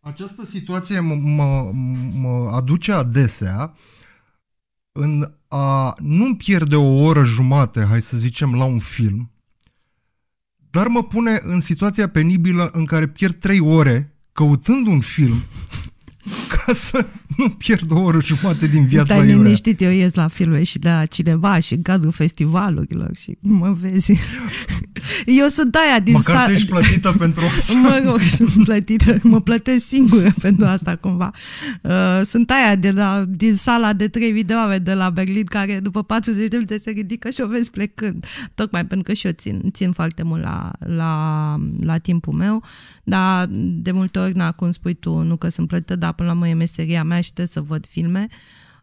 această situație mă, mă, mă aduce adesea în a nu-mi pierde o oră jumate, hai să zicem, la un film, dar mă pune în situația penibilă în care pierd 3 ore căutând un film [LAUGHS] ca să nu pierd o oră jumate din viața Stai iurea. liniștit, eu ies la filme și la cineva și în cadrul festivalurilor și mă vezi. [LAUGHS] Eu sunt aia din Măcar sal... ești plătită pentru [LAUGHS] asta. mă rog, sunt plătită, mă plătesc singură [LAUGHS] pentru asta cumva. Uh, sunt aia de la, din sala de 3 video de la Berlin care după 40 de minute se ridică și o vezi plecând. Tocmai pentru că și eu țin, țin foarte mult la, la, la timpul meu, dar de multe ori, na, cum spui tu, nu că sunt plătită, dar până la mă e meseria mea naște, să văd filme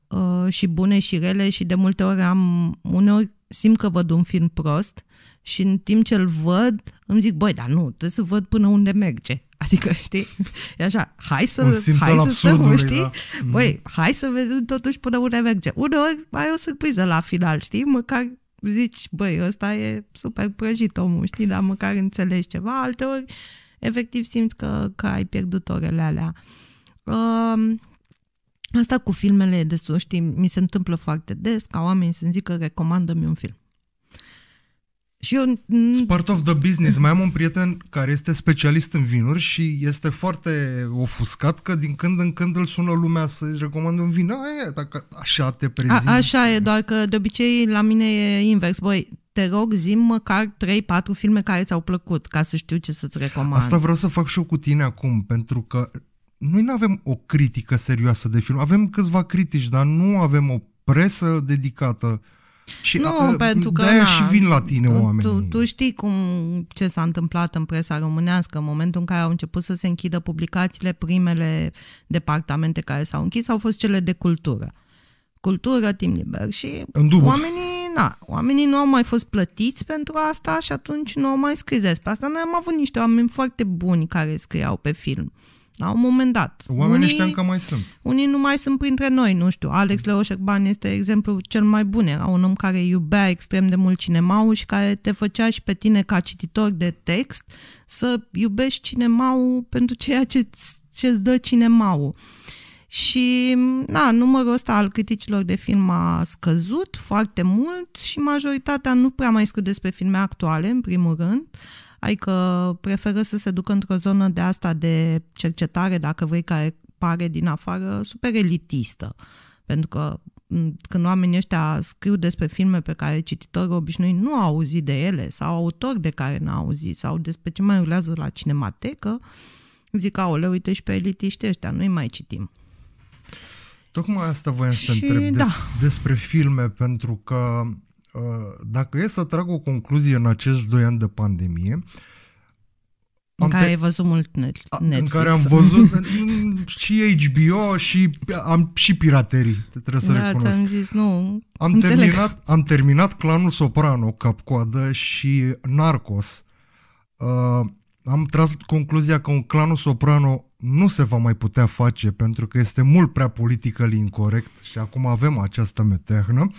uh, și bune și rele și de multe ori am, uneori simt că văd un film prost și în timp ce îl văd, îmi zic, băi, dar nu, trebuie să văd până unde merge. [LAUGHS] Adică, știi, e așa, hai să, hai să stăm, știi? Da. Mm. Băi, hai să vedem totuși până unde merge. Uneori ai o surpriză la final, știi? Măcar zici, băi, ăsta e super prăjit omul, știi? Dar măcar înțelegi ceva. Alteori, efectiv, simți că, că ai pierdut orele alea. Uh, Asta cu filmele de sus, știi, mi se întâmplă foarte des ca oamenii să-mi zică recomandă-mi un film. Și eu... Part of the business. Mai am un prieten care este specialist în vinuri și este foarte ofuscat că din când în când îl sună lumea să-i recomandă un vin. Aia, dacă așa te prezinti. A, așa e, doar că de obicei la mine e invers. Băi, te rog, zim măcar 3-4 filme care ți-au plăcut, ca să știu ce să-ți recomand. Asta vreau să fac și eu cu tine acum, pentru că noi nu avem o critică serioasă de film. Avem câțiva critici, dar nu avem o presă dedicată. Și nu, a, pentru că de na, și vin la tine tu, oamenii. Tu, tu știi cum, ce s-a întâmplat în presa românească în momentul în care au început să se închidă publicațiile, primele departamente care s-au închis au fost cele de cultură. Cultură, timp liber și oamenii, na, oamenii nu au mai fost plătiți pentru asta și atunci nu au mai scris despre asta. Noi am avut niște oameni foarte buni care scriau pe film. Uh, la un moment dat. Oamenii unii, ăștia încă mai sunt. Unii nu mai sunt printre noi, nu știu. Alex Ban este exemplu cel mai bun. Era un om care iubea extrem de mult cinemaul și care te făcea și pe tine ca cititor de text să iubești cinemaul pentru ceea ce ce-ți dă cinemaul. Și, da, numărul ăsta al criticilor de film a scăzut foarte mult și majoritatea nu prea mai scrie despre filme actuale, în primul rând. Uh, adică preferă să se ducă într-o zonă de asta de cercetare, dacă vrei, care pare din afară super elitistă. Pentru că când oamenii ăștia scriu despre filme pe care cititorii obișnuiți nu au auzit de ele sau autori de care n-au auzit sau despre ce mai urlează la cinematecă, zic, aoleu, uite și pe elitiști ăștia, i mai citim. Tocmai asta voiam să și, întreb da. des- da. despre filme, pentru că Uh, dacă e să trag o concluzie în acești doi ani de pandemie, în care te... ai văzut mult Netflix. în care am văzut și HBO și am și piraterii, trebuie să da, recunosc. am zis, nu, am terminat, am terminat Clanul Soprano, Capcoadă și Narcos. Uh, am tras concluzia că un Clanul Soprano nu se va mai putea face pentru că este mult prea politică incorrect și acum avem această metehnă. Uh,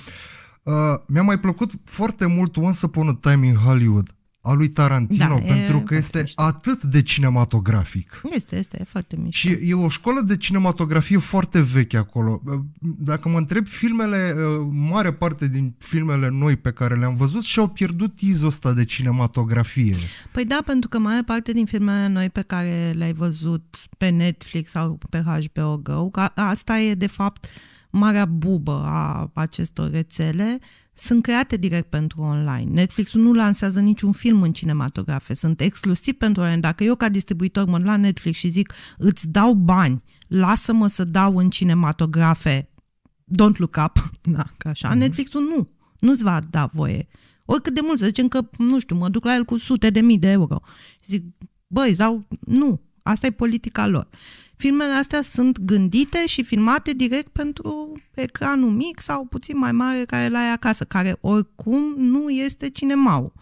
Uh, mi-a mai plăcut foarte mult Once Upon a Time in Hollywood a lui Tarantino, da, pentru că este mișto. atât de cinematografic. Este, este, e foarte mișto. Și e o școală de cinematografie foarte veche acolo. Uh, dacă mă întreb, filmele, uh, mare parte din filmele noi pe care le-am văzut și-au pierdut izul ăsta de cinematografie. Păi da, pentru că mare parte din filmele noi pe care le-ai văzut pe Netflix sau pe HBO Go, asta e de fapt uh, marea bubă a acestor rețele, sunt create direct pentru online. netflix nu lansează niciun film în cinematografe, sunt exclusiv pentru online. Dacă eu ca distribuitor mă la Netflix și zic îți dau bani, lasă-mă să dau în cinematografe Don't Look Up, [LAUGHS] da, ca așa, mm-hmm. netflix nu, nu-ți va da voie. Oricât de mult, să zicem că, nu știu, mă duc la el cu sute de mii de euro. Zic, băi, sau nu, Asta e politica lor. Filmele astea sunt gândite și filmate direct pentru ecranul mic sau puțin mai mare care l-ai acasă, care oricum nu este cinemaul.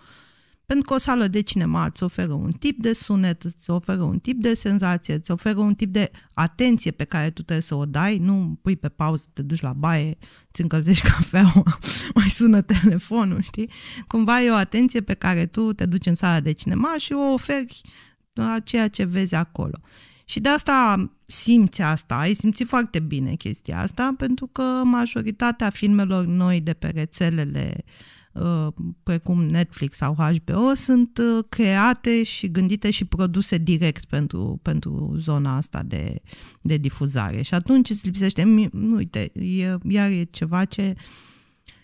Pentru că o sală de cinema îți oferă un tip de sunet, îți oferă un tip de senzație, îți oferă un tip de atenție pe care tu trebuie să o dai, nu pui pe pauză, te duci la baie, îți încălzești [LAUGHS] cafeaua, mai sună telefonul, știi? Cumva e o atenție pe care tu te duci în sala de cinema și o oferi a ceea ce vezi acolo. Și de asta simți asta, ai simțit foarte bine chestia asta, pentru că majoritatea filmelor noi de pe rețelele uh, precum Netflix sau HBO sunt uh, create și gândite și produse direct pentru, pentru zona asta de, de difuzare. Și atunci îți lipsește, uite, e, iar e ceva ce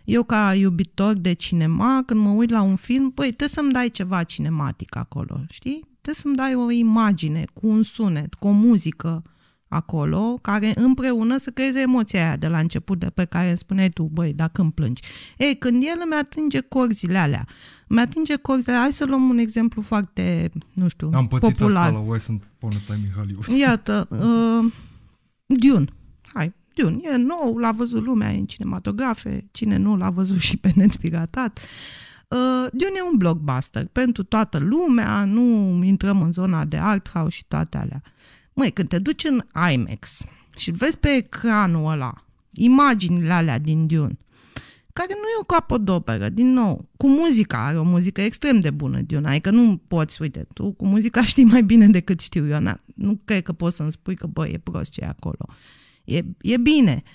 eu ca iubitor de cinema, când mă uit la un film, păi trebuie să-mi dai ceva cinematic acolo, știi? Trebuie să-mi dai o imagine cu un sunet, cu o muzică acolo, care împreună să creeze emoția aia de la început, de pe care îmi spuneai tu, băi, dacă îmi plângi. Ei, când el îmi atinge corzile alea, îmi atinge corzile, hai să luăm un exemplu foarte, nu știu, Am pățit popular. asta la voi, sunt Poneta Mihaliu. [LAUGHS] Iată, uh, Dune. Hai, Dune. E nou, l-a văzut lumea în cinematografe, cine nu l-a văzut și pe net piratat. Uh, Uh, dune e un blockbuster pentru toată lumea, nu intrăm în zona de art house și toate alea. Măi, când te duci în IMAX și vezi pe ecranul ăla imaginile alea din Dune, care nu e o capodoperă, din nou, cu muzica, are o muzică extrem de bună Dune, adică nu poți, uite, tu cu muzica [LAUGHS] știi mai bine decât știu eu, nu cred că poți să-mi spui că, bă, e prost ce e acolo. E, e bine, uh,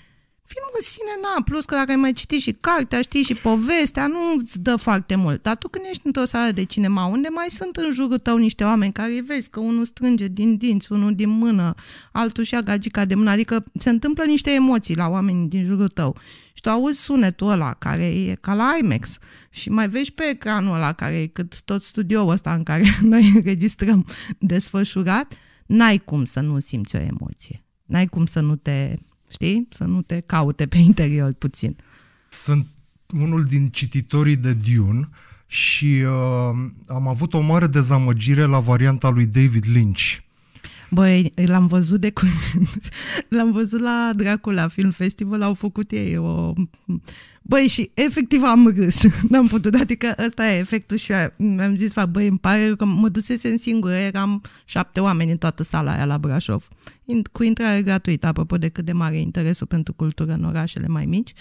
Filmul în sine, na, plus că dacă ai mai citit și cartea, știi și povestea, nu îți dă foarte mult. Dar tu când ești într-o sală de cinema, unde mai sunt în jurul tău niște oameni care îi vezi că unul strânge din dinți, unul din mână, altul și-a gagica de mână, adică se întâmplă niște emoții la oameni din jurul tău. Și tu auzi sunetul ăla care e ca la IMAX și mai vezi pe ecranul ăla care e cât tot studioul ăsta în care [LAUGHS] noi înregistrăm desfășurat, n-ai cum să nu simți o emoție. N-ai cum să nu te știi? Să nu te caute pe interior puțin. Sunt unul din cititorii de Dune și uh, am avut o mare dezamăgire la varianta lui David Lynch Băi, l-am văzut de curând. [LAUGHS] L-am văzut la Dracula Film Festival, au făcut ei o... Băi, și efectiv am râs. [LAUGHS] N-am putut, adică ăsta e efectul și mi-am zis, fac, băi, îmi pare că mă în singură, eram șapte oameni în toată sala aia la Brașov. Cu intrare gratuită, apropo de cât de mare interesul pentru cultură în orașele mai mici.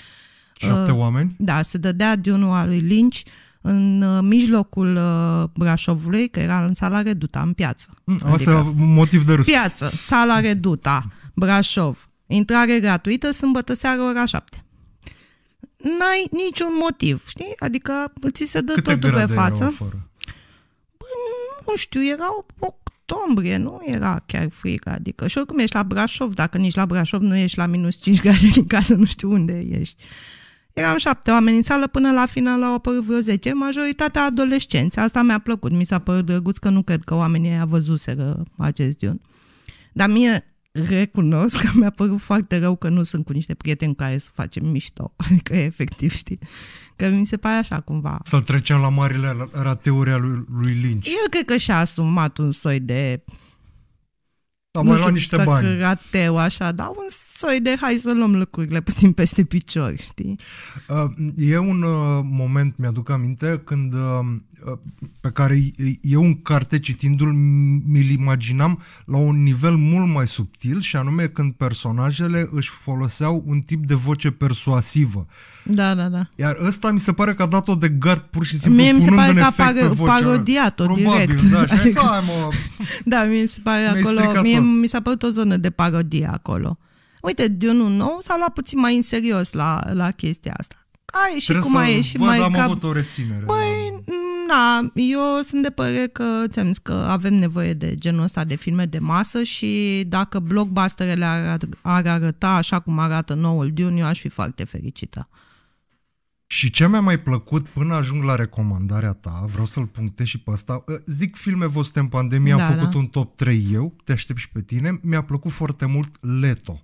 Șapte uh, oameni? Da, se dădea de unul al lui Lynch, uh, în uh, mijlocul uh, Brașovului, că era în sala Reduta, în piață. Mm, asta adică, e un motiv de râs. Piață, sala Reduta, Brașov. Intrare gratuită, sâmbătă seară, ora 7 n-ai niciun motiv, știi? Adică ți se dă Câte totul pe față. Bă, păi, nu știu, era octombrie, nu era chiar frică, adică și oricum ești la Brașov, dacă nici la Brașov nu ești la minus 5 grade din casă, nu știu unde ești. Eram șapte oameni în sală, până la final au apărut vreo zece, majoritatea adolescenți. Asta mi-a plăcut, mi s-a părut drăguț că nu cred că oamenii aia văzuseră acest Dion. Dar mie recunosc că mi-a părut foarte rău că nu sunt cu niște prieteni care să facem mișto. Adică, efectiv, știi? Că mi se pare așa cumva. Să trecem la marile rateuri ale lui Lynch. Eu cred că și-a asumat un soi de am mai luat niște dacă bani. Ateu, așa, dar un soi de hai să luăm lucrurile puțin peste picior, știi? Uh, e un uh, moment, mi-aduc aminte, când uh, Ă, pe care eu în carte citindu-l mi-l imaginam la un nivel mult mai subtil și anume când personajele își foloseau un tip de voce persuasivă. Da, da, da. Iar ăsta mi se pare că a dat-o de gard pur și simplu Mie mi se pare că a paro- parodiat-o direct. da. adică, hai, mă, [LAUGHS] da, mi se pare acolo, mie, tot. mi s-a părut o zonă de parodie acolo. Uite, Dune-ul nou s-a luat puțin mai în serios la, la chestia asta. A ieșit cum a ieșit. Văd, mai am cap... avut o reținere. Băi, da. Da, eu sunt de părere că, ți-am zis că avem nevoie de genul ăsta de filme de masă și dacă blockbusterele ar, ar arăta așa cum arată noul Dune, eu aș fi foarte fericită. Și ce mi-a mai plăcut până ajung la recomandarea ta, vreau să-l punctez și pe asta, ă, zic filme voste în pandemie, da, am făcut da. un top 3 eu, te aștept și pe tine, mi-a plăcut foarte mult Leto.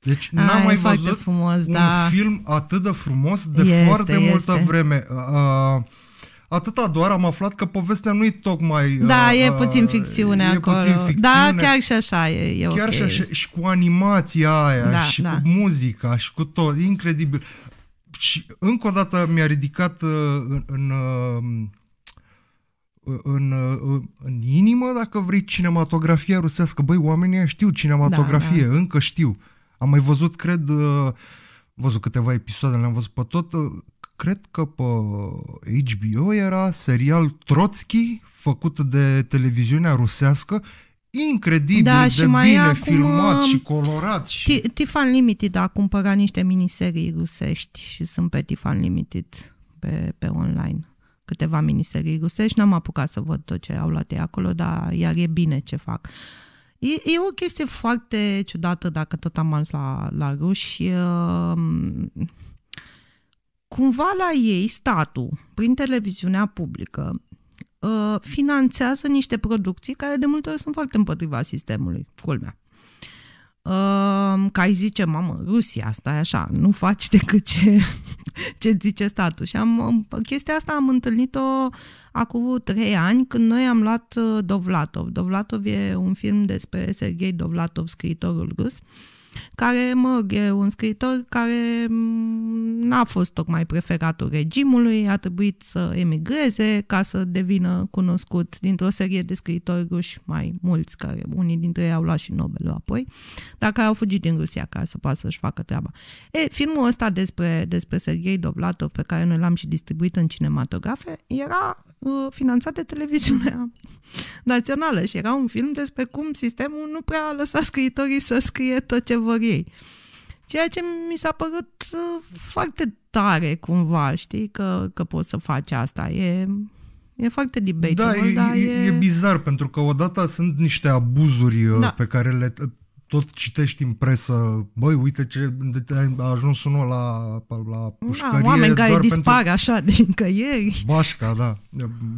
Deci n-am mai văzut frumos, un da. film atât de frumos de este, foarte este. multă vreme. Uh, Atâta doar am aflat că povestea nu e tocmai... Da, a, e puțin ficțiune e acolo. Puțin da, ficțiune. Da, chiar și așa e, e Chiar okay. și așa, și cu animația aia, da, și da. cu muzica, și cu tot. Incredibil. Și încă o dată mi-a ridicat uh, în, în... Uh, în uh, în, în inimă, dacă vrei, cinematografia rusească. Băi, oamenii știu cinematografie, da, da. încă știu. Am mai văzut, cred, văzut câteva episoade, le-am văzut pe tot, cred că pe HBO era serial Trotsky, făcut de televiziunea rusească, incredibil da, de și mai bine acum, filmat um, și colorat. Și... Tifan Limited a cumpărat niște miniserii rusești și sunt pe Tifan Limited pe, pe online. Câteva miniserii rusești, n-am apucat să văd tot ce au luat ei acolo, dar iar e bine ce fac. E, e o chestie foarte ciudată dacă tot am ajuns la, la ruși. Um, cumva la ei statul, prin televiziunea publică, ă, finanțează niște producții care de multe ori sunt foarte împotriva sistemului, culmea. Ă, ca îi zice, mamă, Rusia, asta e așa, nu faci decât ce, [LAUGHS] ce zice statul. Și am, chestia asta am întâlnit-o acum trei ani, când noi am luat ă, Dovlatov. Dovlatov e un film despre Sergei Dovlatov, scriitorul rus. Uh, care, mă, e un scriitor care n-a fost tocmai preferatul regimului, a trebuit să emigreze ca să devină cunoscut dintr-o serie de scriitori ruși mai mulți, care unii dintre ei au luat și Nobelul apoi, dar care au fugit din Rusia ca să poată să-și facă treaba. E, filmul ăsta despre, despre Sergei Dovlatov, pe care noi l-am și distribuit în cinematografe, era uh, finanțat de televiziunea [LAUGHS] națională și era un film despre cum sistemul nu prea lăsa scriitorii să scrie tot ce vor ei. Ceea ce mi s-a părut uh, foarte tare cumva, știi, că, că poți să faci asta. E, E foarte debatable, da, e, dar e... e bizar, pentru că odată sunt niște abuzuri uh, da. pe care le tot citești în presă, băi, uite ce a ajuns unul la, la da, pușcărie. Da, oameni care dispar pentru... așa de încăieri. Bașca, da.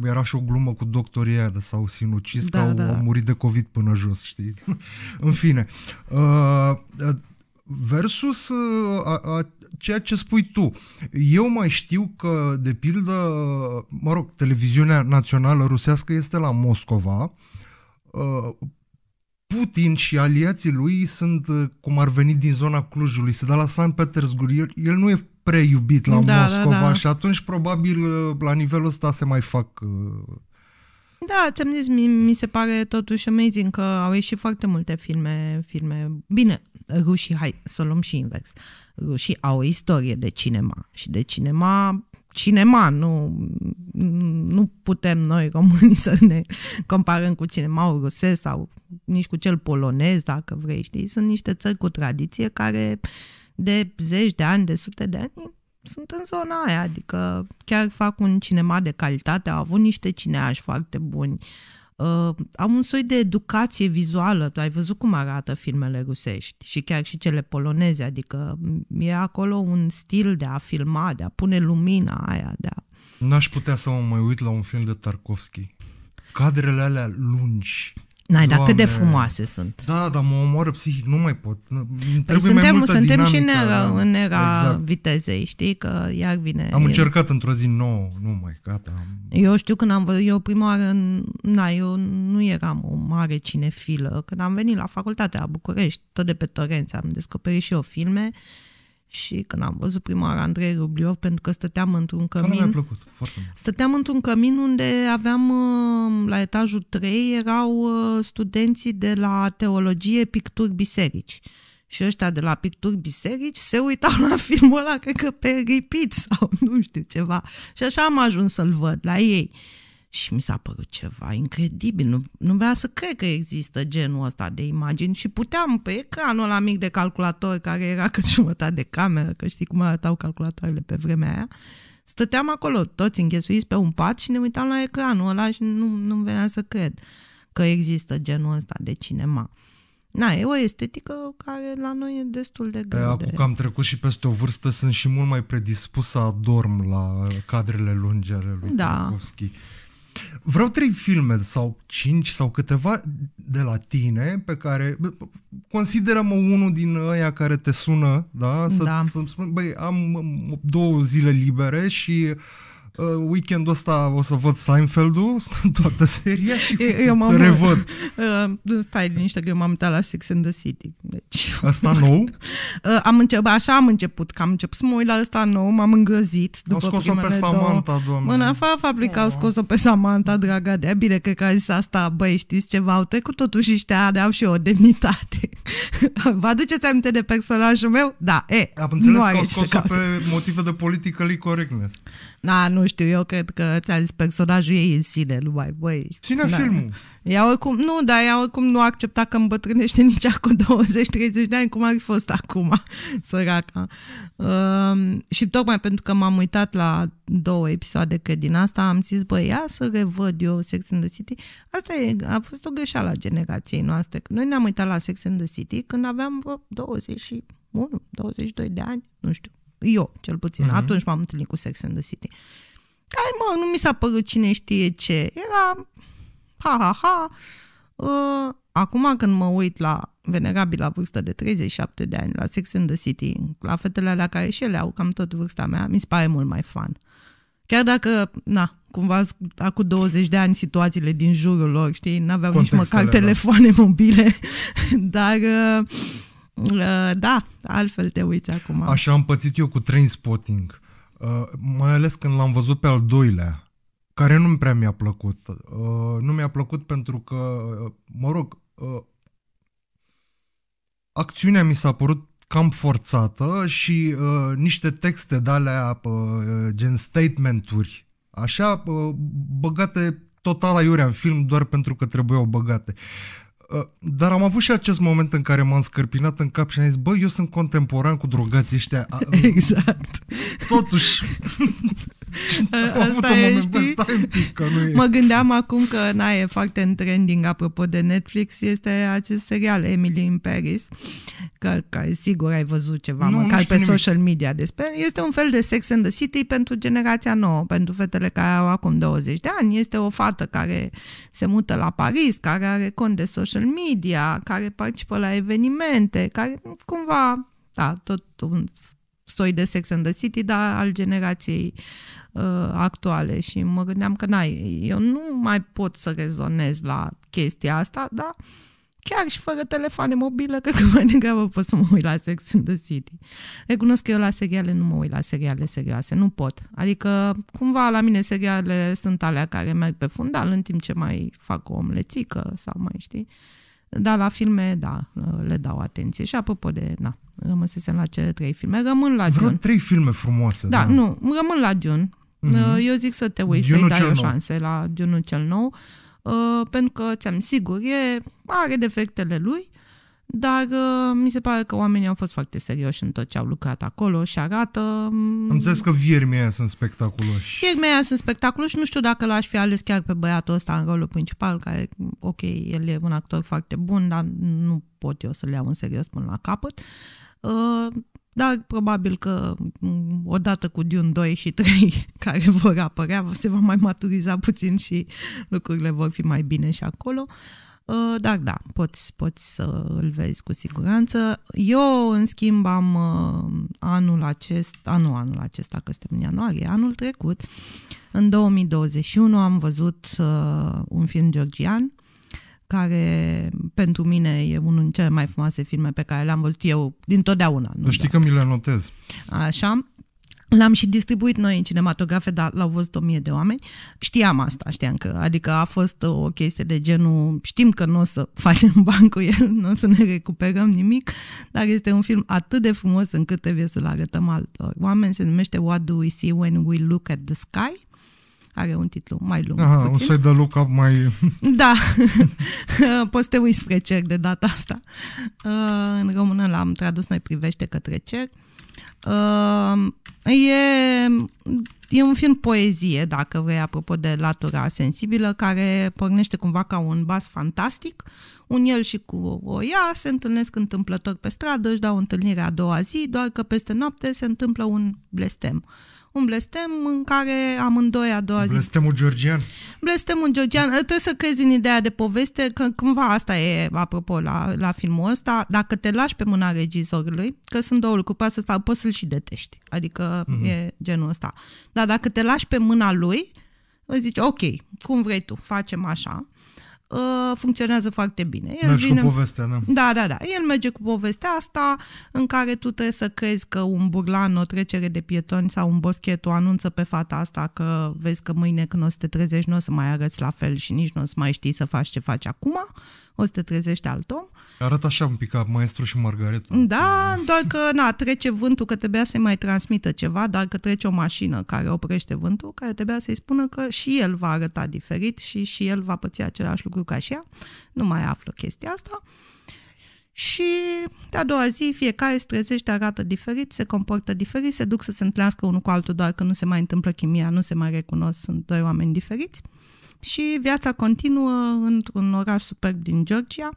Era și o glumă cu doctorii de s-au sinucis, da, că au, da. au murit de COVID până jos, știi? [LAUGHS] în fine. Uh, uh, versus uh, a, a, ceea ce spui tu. Eu mai știu că, de pildă, mă rog, televiziunea națională rusească este la Moscova, Putin și aliații lui sunt, uh, cum ar veni din zona Clujului, se dă la San Petersburg, el, el nu e prea iubit la da, da Moscova da, da. și atunci probabil uh, la nivelul ăsta se mai fac... Uh, da, ți-am zis, mi, mi se pare totuși amazing că au ieșit foarte multe filme, filme... Bine, rușii, hai să luăm și invers. Uh, Uh, și au o istorie de cinema. Și de cinema, cinema, nu, nu putem noi românii [LAUGHS] să ne comparăm cu cinema rusesc sau nici cu cel polonez, dacă vrei, știi? Sunt niște țări cu tradiție care de zeci de ani, de sute de ani, sunt în zona aia, adică chiar fac un cinema de calitate, au avut niște cineași foarte buni, uh, uh, au un soi de educație vizuală. Tu ai văzut cum arată filmele rusești și chiar și cele poloneze, adică e acolo un stil de a filma, de a pune lumina aia, de a... N-aș putea să mă mai uit la un film de Tarkovski. Cadrele alea lungi, N-ai, dar cât de frumoase sunt. Da, dar mă omoară psihic, nu mai pot. păi suntem, mai multă suntem și în era, în era exact. vitezei, știi, că iar vine. Am el. încercat într-o zi nouă, nu mai, gata. Eu știu când am văzut, eu prima oară, na, eu nu eram o mare cinefilă. Când am venit la facultatea la București, tot de pe Torenți, am descoperit și eu filme. Uh, și când am văzut prima oară Andrei Rubliov, pentru că stăteam într-un cămin... mi-a plăcut, foarte Stăteam într-un cămin unde aveam, uh, la etajul 3, erau uh, studenții de la teologie picturi biserici. Și ăștia de la picturi biserici se uitau la [LAUGHS] filmul ăla, cred că pe ripit sau nu știu ceva. Și așa am ajuns să-l văd la ei. Uh, și mi s-a părut ceva incredibil, nu, nu vrea să cred că există genul ăsta de imagini și puteam pe ecranul ăla mic de calculator, care era cât jumătate de cameră, că știi cum arătau calculatoarele pe vremea aia, stăteam acolo, toți înghesuiți pe un pat și ne uitam la ecranul ăla și nu, nu venea să cred că există genul ăsta de cinema. Na, e o estetică care la noi e destul de grea. Păi, acum că am trecut și peste o vârstă, sunt și mult mai predispus să adorm la cadrele lungi ale lui da. Tarkovski vreau trei filme sau cinci sau câteva de la tine pe care consideră-mă unul din ăia care te sună, da? Să, da. Să-mi spun, băi, am două zile libere și uh, Uh, weekendul ăsta o să văd Seinfeld-ul, [LAUGHS] toată seria și eu m-am, revăd. Uh, uh, stai liniște că eu m-am uitat la Sex and the City. Deci... Asta nou? [LAUGHS] Uh, am început, așa am început, că am început să mă uit la ăsta nou, m-am îngăzit după Au scos-o pe Samantha, două. doamne. În afară faptului oh. că au scos-o pe Samantha, draga de bine că, a zis asta, băi, știți ceva, au trecut totuși ăștia, au și o demnitate. [LAUGHS] Vă aduceți aminte de personajul meu? Da, e, Am înțeles nu că au scos-o pe motive de politică correctness. Da, nu știu, eu cred că ți-a zis personajul ei în sine, nu mai, băi. Cine da. filmul? Ea oricum, nu, dar ea oricum nu accepta că îmbătrânește nici acum 20-30 [LAUGHS] de ani, cum ar fi fost acum, [LAUGHS] săraca. Uh, și tocmai pentru că m-am uitat la două episoade, că din asta am zis, băi, ia să revăd eu Sex and the City. Asta e, a fost o greșeală a generației noastre. Noi ne-am uitat la Sex and the City când aveam 21, 22 de ani, nu știu, eu, cel puțin. Mm-hmm. Atunci m-am întâlnit cu Sex and the City. Hai mă, nu mi s-a părut cine știe ce. Era ha, ha, ha. Uh, acum când mă uit la venerabila vârsta de 37 de ani, la Sex and the City, la fetele alea care și ele au cam tot vârsta mea, mi se pare mult mai fan. Chiar dacă, na, cumva acum 20 de ani situațiile din jurul lor, știi, n-aveau nici măcar da. telefoane mobile, [LAUGHS] dar uh, Uh, da, altfel te uiți acum. Așa am pățit eu cu train spotting. Uh, mai ales când l-am văzut pe al doilea, care nu prea mi-a plăcut. Uh, nu mi-a plăcut pentru că, mă rog, acțiunea mi s-a părut cam forțată și uh, niște texte de alea uh, gen statementuri, așa, uh, băgate total aiurea în film doar pentru că trebuiau băgate. Uh, Uh, dar am avut și acest moment în care m-am scărpinat în cap și am zis, băi, eu sunt contemporan cu drogații ăștia. [LAUGHS] Exact. Totuși. Asta e, moment, știi? Bă, stai un pic, că nu e. Mă gândeam acum că na, e foarte în trending apropo de Netflix, este acest serial Emily in Paris, că, că sigur ai văzut ceva, nu, măcar nu pe nimic. social media despre. Este un fel de Sex and the City pentru generația nouă, pentru fetele care au acum 20 de ani. Este o fată care se mută la Paris, care are cont de social media, care participă la evenimente, care cumva, da, tot un soi de Sex and the City, dar al generației uh, Uh, actuale și mă gândeam că n-ai, eu nu mai pot să rezonez la chestia asta, dar chiar și fără telefoane mobilă, [LAUGHS] cred că mai degrabă pot să mă uit la Sex and the City. Recunosc că eu la seriale nu mă uit la seriale serioase, nu pot. Adică, cumva, la mine serialele sunt alea care merg pe fundal în timp ce mai fac o omlețică sau mai știi. Dar la filme, da, le dau atenție. Și apropo de, da, rămăsesem la cele trei filme. Rămân la Vreo Dune. trei filme frumoase. Da, da, nu, rămân la Dune. Mm-hmm. Eu zic să te uiți, să-i dai o șanse la Dune cel nou, uh, pentru că, ți-am sigur, e, are defectele lui, dar uh, mi se pare că oamenii au fost foarte serioși în tot ce au lucrat acolo și arată... Mm, Am zis că viermii aia sunt spectaculoși. Viermii aia sunt spectaculoși, nu știu dacă l-aș fi ales chiar pe băiatul ăsta în rolul principal, care, ok, el e un actor foarte bun, dar nu pot eu să le iau în serios până la capăt. Uh, dar probabil că mm, odată cu Dune 2 și 3 [LAUGHS] care vor apărea, se va mai maturiza puțin și lucrurile vor fi mai bine și acolo. Uh, dar da, poți, poți să îl vezi cu siguranță. Eu, în schimb, am uh, anul acesta, nu anul acesta, că suntem în ianuarie, anul trecut, în 2021 am văzut uh, un film georgian care pentru mine e unul dintre cele mai frumoase filme pe care le-am văzut eu dintotdeauna. Nu știi că mi le notez. Așa. L-am și distribuit noi în cinematografe, dar l-au văzut o mie de oameni. Știam asta, știam că, adică a fost o chestie de genul, știm că nu o să [LAUGHS] facem bani cu el, nu o să ne recuperăm nimic, dar este un film atât de frumos încât trebuie să-l arătăm altor oameni. Se numește What Do We See When We Look at the Sky are un titlu mai lung. Aha, puțin. un soi de look-up mai... [LAUGHS] Da, [LAUGHS] poți te uiți spre cer de data asta. Uh, în română l-am tradus Noi privește către cer. Uh, e, e un film poezie, dacă vrei, apropo de latura sensibilă, care pornește cumva ca un bas fantastic. Un el și cu o ea se întâlnesc întâmplător pe stradă, își dau întâlnirea a doua zi, doar că peste noapte se întâmplă un blestem. Uh, un blestem în care amândoi a doua zi... Blestemul georgian? Blestemul georgian. Ă, trebuie să crezi în ideea de poveste, că cumva asta e, apropo, la, la filmul ăsta, dacă te lași pe mâna regizorului, că sunt două lucruri, poți, să, poți să-l și detești, adică mm-hmm. e genul ăsta. Dar dacă te lași pe mâna lui, îți zici, ok, cum vrei tu, facem așa. Uh, funcționează foarte bine. El Mergi vine... cu povestea, da. Da, da, da. El merge cu povestea asta în care tu trebuie să crezi că un burlan, o trecere de pietoni sau un boschet o anunță pe fata asta că vezi că mâine când o să te trezești nu o să mai arăți la fel și nici nu o să mai știi să faci ce faci acum o să te trezești alt om. Arată așa un pic ca maestru și Margareta. Da, că... doar că na, trece vântul că trebuia să-i mai transmită ceva, doar că trece o mașină care oprește vântul, care trebuia să-i spună că și el va arăta diferit și și el va păți același lucru ca și ea. Nu mai află chestia asta. Și de a doua zi fiecare se trezește, arată diferit, se comportă diferit, se duc să se întâlnească unul cu altul, doar că nu se mai întâmplă chimia, nu se mai recunosc, sunt doi oameni diferiți și viața continuă într-un oraș superb din Georgia,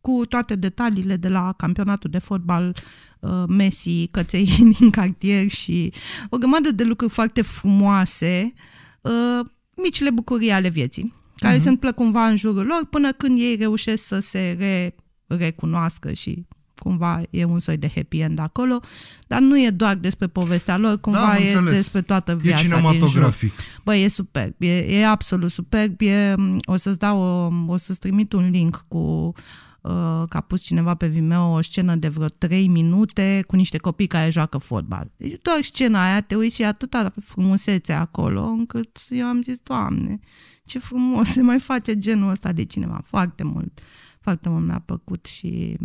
cu toate detaliile de la campionatul de fotbal, uh, Messi, căței [LAUGHS] din cartier și o grămadă de lucruri foarte frumoase, uh, micile bucurii ale vieții, care uh-huh. Mhm. se întâmplă cumva în jurul lor până când ei reușesc să se re- recunoască și cumva e un soi de happy end acolo, dar nu e doar despre povestea lor, da, cumva da, e despre toată viața. E cinematografic. Din jur. e superb, e, e absolut superb. E, o să-ți dau, o, o să-ți trimit un link cu uh, că a pus cineva pe Vimeo o scenă de vreo 3 minute cu niște copii care joacă fotbal. Deci doar scena aia, te uiți și atâta frumusețe acolo, încât eu am zis, Doamne, ce frumos se mai face genul ăsta de cinema. Foarte mult, foarte mult mi-a plăcut și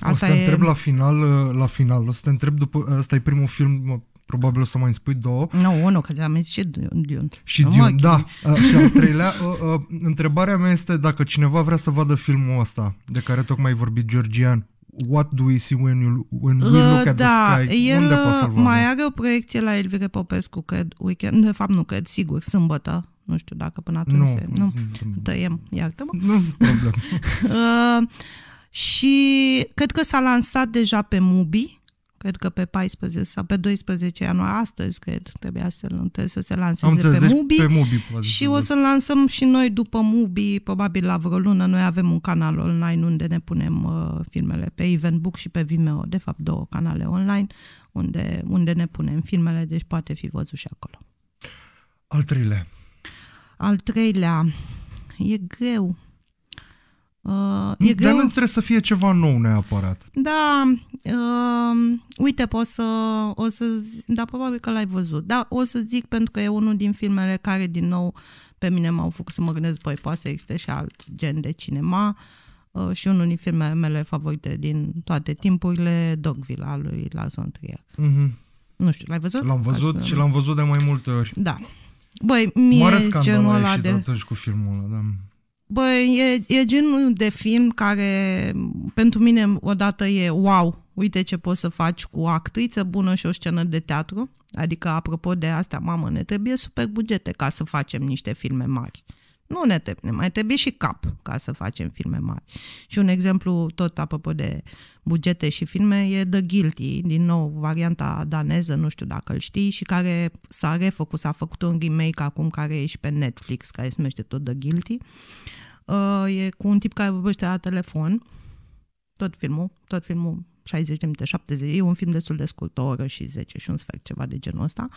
Asta o să te întreb e... la final, la final, o să te întreb după, ăsta e primul film, probabil o să mai spui două. Nu, no, unul, că ți-am zis și Dune. Și no, Dune, da. A, și al treilea, a, a, întrebarea mea este dacă cineva vrea să vadă filmul ăsta, de care tocmai ai vorbit, Georgian, What do we see when, you, when we look at da, the sky? El Unde mai are o proiecție la Elvire Popescu, cred, weekend, de fapt nu cred, sigur, sâmbătă, nu știu dacă până atunci nu, se... Nu, tăiem, iartă-mă. Nu, problem. uh, și cred că s-a lansat deja pe Mubi, cred că pe 14 sau pe 12 ianuarie, astăzi cred, trebuia să, trebuie să se lanseze înțeles, pe, deci Mubi pe Mubi și o să lansăm și noi după Mubi, probabil la vreo lună, noi avem un canal online unde ne punem uh, filmele pe Eventbook și pe Vimeo, de fapt două canale online unde, unde ne punem filmele, deci poate fi văzut și acolo. Al treilea. Al treilea, e greu. Uh, e Dar greu... nu trebuie să fie ceva nou neapărat. Da, uh, uite, pot să, o să zic, da, probabil că l-ai văzut, da, o să zic pentru că e unul din filmele care, din nou, pe mine m-au făcut să mă gândesc, băi, poate să existe și alt gen de cinema uh, și unul din filmele mele favorite din toate timpurile, Dogville, al lui Lars Trier. Uh-huh. Nu știu, l-ai văzut? L-am văzut Azi, și l-am văzut de mai multe ori. Da. Băi, mie genul ăla de... atunci cu filmul ăla, da. Băi, e, e genul de film care pentru mine odată e wow, uite ce poți să faci cu o actriță bună și o scenă de teatru. Adică, apropo de asta, mamă, ne trebuie super bugete ca să facem niște filme mari. Nu ne trebuie, ne mai trebuie și cap ca să facem filme mari. Și un exemplu tot apropo de bugete și filme e The Guilty, din nou varianta daneză, nu știu dacă îl știi, și care s-a refăcut, s-a făcut un remake acum care e și pe Netflix, care se numește tot The Guilty. Uh, Uh, e cu un tip care vorbește la telefon, tot filmul, tot filmul 60 de minute, 70, e un film destul de scurt, o oră și 10 și un sfert, ceva de genul ăsta,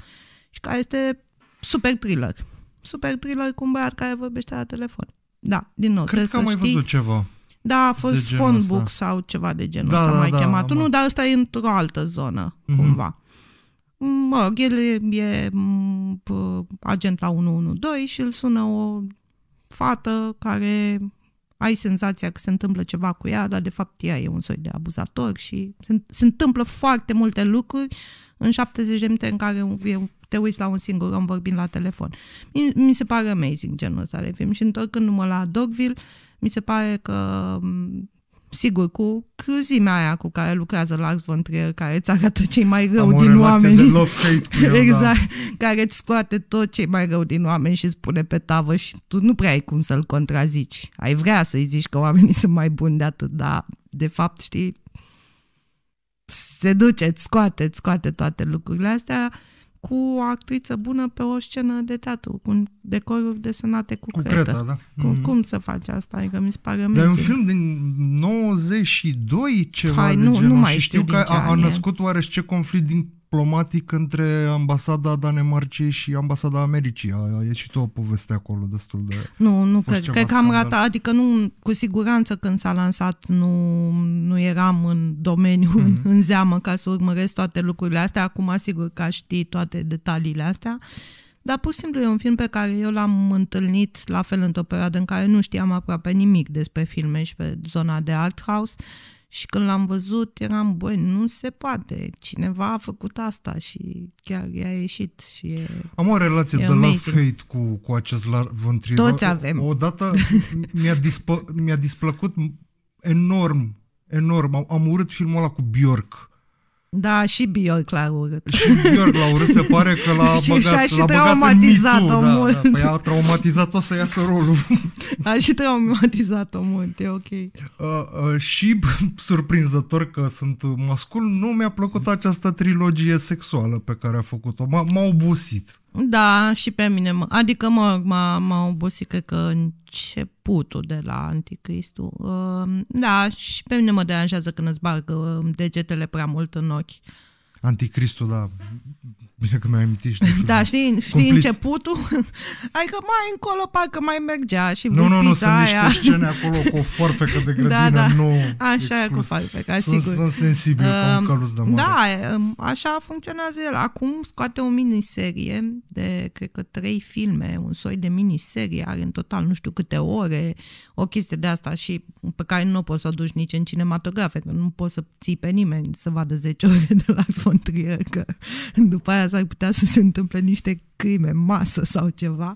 și care este super thriller. Super thriller cu un băiat care vorbește la telefon. Da, din nou, Cred că am mai știi. văzut ceva. Da, a fost phone book sau ceva de genul da, ăsta, da, mai da, chemat. Da, Nu, dar ăsta e într-o altă zonă, mm-hmm. cumva. Mă, el e, e agent la 112 și îl sună o fată care ai senzația că se întâmplă ceva cu ea, dar de fapt ea e un soi de abuzator și se, se întâmplă foarte multe lucruri în 70 de minute în care eu te uiți la un singur om vorbind la telefon. Mi, mi se pare amazing genul ăsta de film și întorcându-mă la Dogville, mi se pare că Sigur, cu cruzimea aia cu care lucrează Lars von Trier, care îți arată cei mai rău Am din oameni. De [LAUGHS] da. exact, da. care îți scoate tot ce mai rău din oameni și îți pune pe tavă și tu nu prea ai cum să-l contrazici. Ai vrea să-i zici că oamenii [LAUGHS] sunt mai buni de atât, dar de fapt, știi, se duce, îți scoate, îți scoate toate lucrurile astea cu o actriță bună pe o scenă de teatru, cu decoruri desenate cu, cu cretă. da. cum, mm. cum să faci asta? Adică mi se pare Dar e un film din 92 ceva Hai, de nu, genul nu mai și știu, știu că a, a născut oareși ce conflict din diplomatic între ambasada Danemarcei și ambasada Americii. A, a ieșit o poveste acolo destul de... Nu, nu cred. Cred că am ratat, adică nu, cu siguranță când s-a lansat nu, nu eram în domeniu, mm-hmm. în, mhm. în zeamă ca să urmăresc toate lucrurile astea. Acum, sigur că știi toate detaliile astea. Dar pur și simplu e un film pe care eu l-am întâlnit la fel într-o perioadă în care nu știam aproape nimic despre filme și pe zona de art house și când l-am văzut, eram, băi, nu se poate. Cineva a făcut asta și chiar i-a ieșit. Și e, Am o relație de la hate cu, cu acest la ventriloc. Toți avem. Odată mi-a, dispă, mi-a displăcut enorm, enorm. Am, am urât filmul ăla cu Bjork. Da, și Bjork l-a urât. Și Bjork l-a urât, se pare că l-a [LAUGHS] băgat, și a și traumatizat-o da, mult. Da, păi a traumatizat-o să iasă rolul. [LAUGHS] A și traumatizat-o mult, e ok. Uh, uh, și, [LAUGHS] surprinzător că sunt mascul, nu mi-a plăcut această trilogie sexuală pe care a făcut-o. M-a, m-a obosit. Da, și pe mine. Mă, adică mă, m-a, m-a obosit, cred că, începutul de la anticristul. Uh, da, și pe mine mă deranjează când îți bagă degetele prea mult în ochi. Anticristul, da, Bine că mi-ai amintit și Da, știi, știi începutul? Adică [LAUGHS] mai încolo parcă mai mergea și Nu, nu, nu, sunt aia. niște scene [LAUGHS] acolo cu o forfecă de da, grădină, da, da. nu Așa exclus. cu forfecă, sunt, sigur. Sunt sensibil uh, ca un căluț de mare. Da, așa funcționează el. Acum scoate o miniserie de, cred că, trei filme, un soi de miniserie, are în total nu știu câte ore, o chestie de asta și pe care nu o poți să o duci nici în cinematografe, că nu poți să ții pe nimeni să vadă 10 ore de la Sfântrie, că după aia s-ar putea să se întâmple niște crime, masă sau ceva.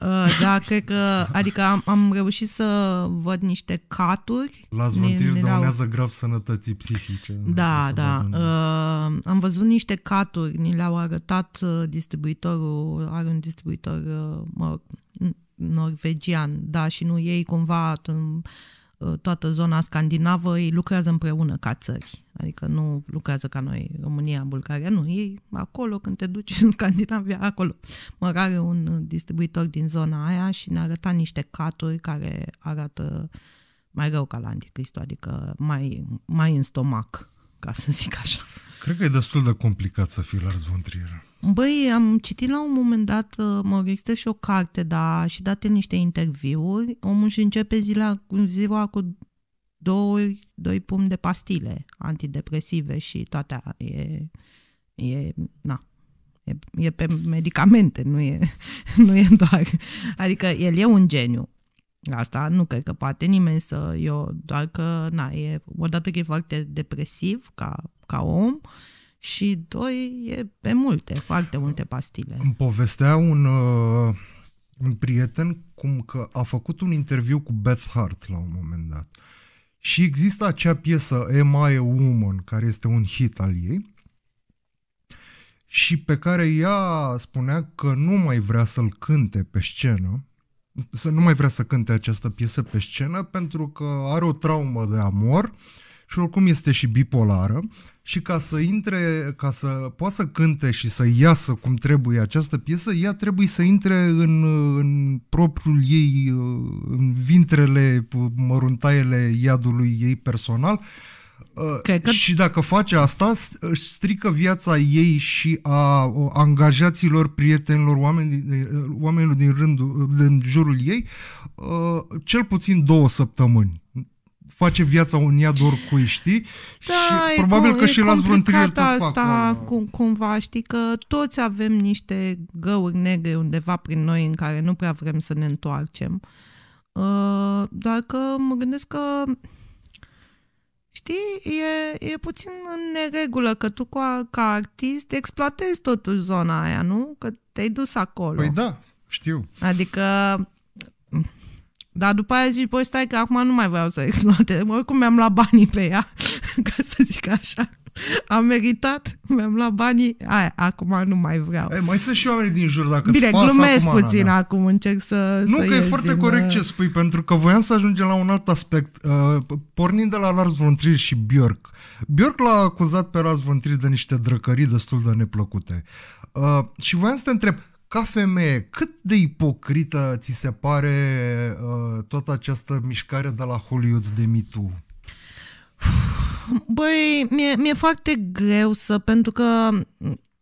Uh, da, [LAUGHS] cred că, adică am, am reușit să văd niște caturi. La zvântiri ne, dăunează au... grav sănătății psihice. Da, da. Uh, am văzut niște caturi, ni le-au arătat uh, distribuitorul, are un distribuitor, uh, mă, norvegian, da, și nu ei cumva Uh, toată zona scandinavă, ei lucrează împreună ca țări. Adică nu lucrează ca noi, România, Bulgaria, nu. Ei acolo, când te duci [LAUGHS] în Scandinavia, acolo. Mă are un distribuitor din zona aia și ne arăta niște caturi care arată mai rău ca la anticristul, adică mai, mai în stomac, ca să zic așa. Cred că e destul de complicat să fii Lars von Trier. Băi, am citit la un moment dat, uh, mă există și o carte, dar și date niște interviuri, omul își începe zilea, ziua cu două, doi pumni de pastile antidepresive și toate e, e, na, e, e pe medicamente, nu e, [LAUGHS] nu e doar. Adică el e un geniu, Asta nu cred că poate nimeni să... Eu doar că, na, e, odată că e foarte depresiv ca, ca om și, doi, e pe multe, foarte multe pastile. Îmi povestea un, uh, un prieten cum că a făcut un interviu cu Beth Hart la un moment dat. Și există acea piesă Am I a Woman, care este un hit al ei, și pe care ea spunea că nu mai vrea să-l cânte pe scenă, să nu mai vrea să cânte această piesă pe scenă pentru că are o traumă de amor și oricum este și bipolară și ca să intre, ca să poată să cânte și să iasă cum trebuie această piesă, ea trebuie să intre în, în propriul ei, în vintrele, măruntaiele iadului ei personal Uh, Cred că... Și dacă face asta, își strică viața ei și a angajaților, prietenilor, uh, oamenilor din rândul, din uh, jurul ei, cel puțin două săptămâni face viața un iad oricui, știi? Da, și e, probabil că și și las vreun trier tot asta da. cum, cumva, știi că toți avem niște găuri negre undeva prin noi în care nu prea vrem să ne întoarcem. Uh, doar că mă gândesc că Știi, e, e puțin în neregulă că tu ca, ca artist exploatezi totuși zona aia, nu? Că te-ai dus acolo. Păi da, știu. Adică dar după aia zici, băi, stai că acum nu mai vreau să o exploatez. Oricum mi-am luat banii pe ea, [LAUGHS] ca să zic așa. Am meritat, mi-am luat banii, aia, acum nu mai vreau. Ei, mai sunt și oameni din jur, dacă Bine, glumesc acum, puțin Ana. acum, încerc să Nu, să că e foarte din... corect uh, ce spui, pentru că voiam să ajungem la un alt aspect. Uh, pornind de la Lars von Trier și Björk. Björk l-a acuzat pe Lars von Trier de niște drăcării destul de neplăcute. Uh, și voiam să te întreb, ca femeie, cât de ipocrită ți se pare uh, toată această mișcare de la Hollywood de Me Too? Băi, mi-e, mi-e foarte greu să, pentru că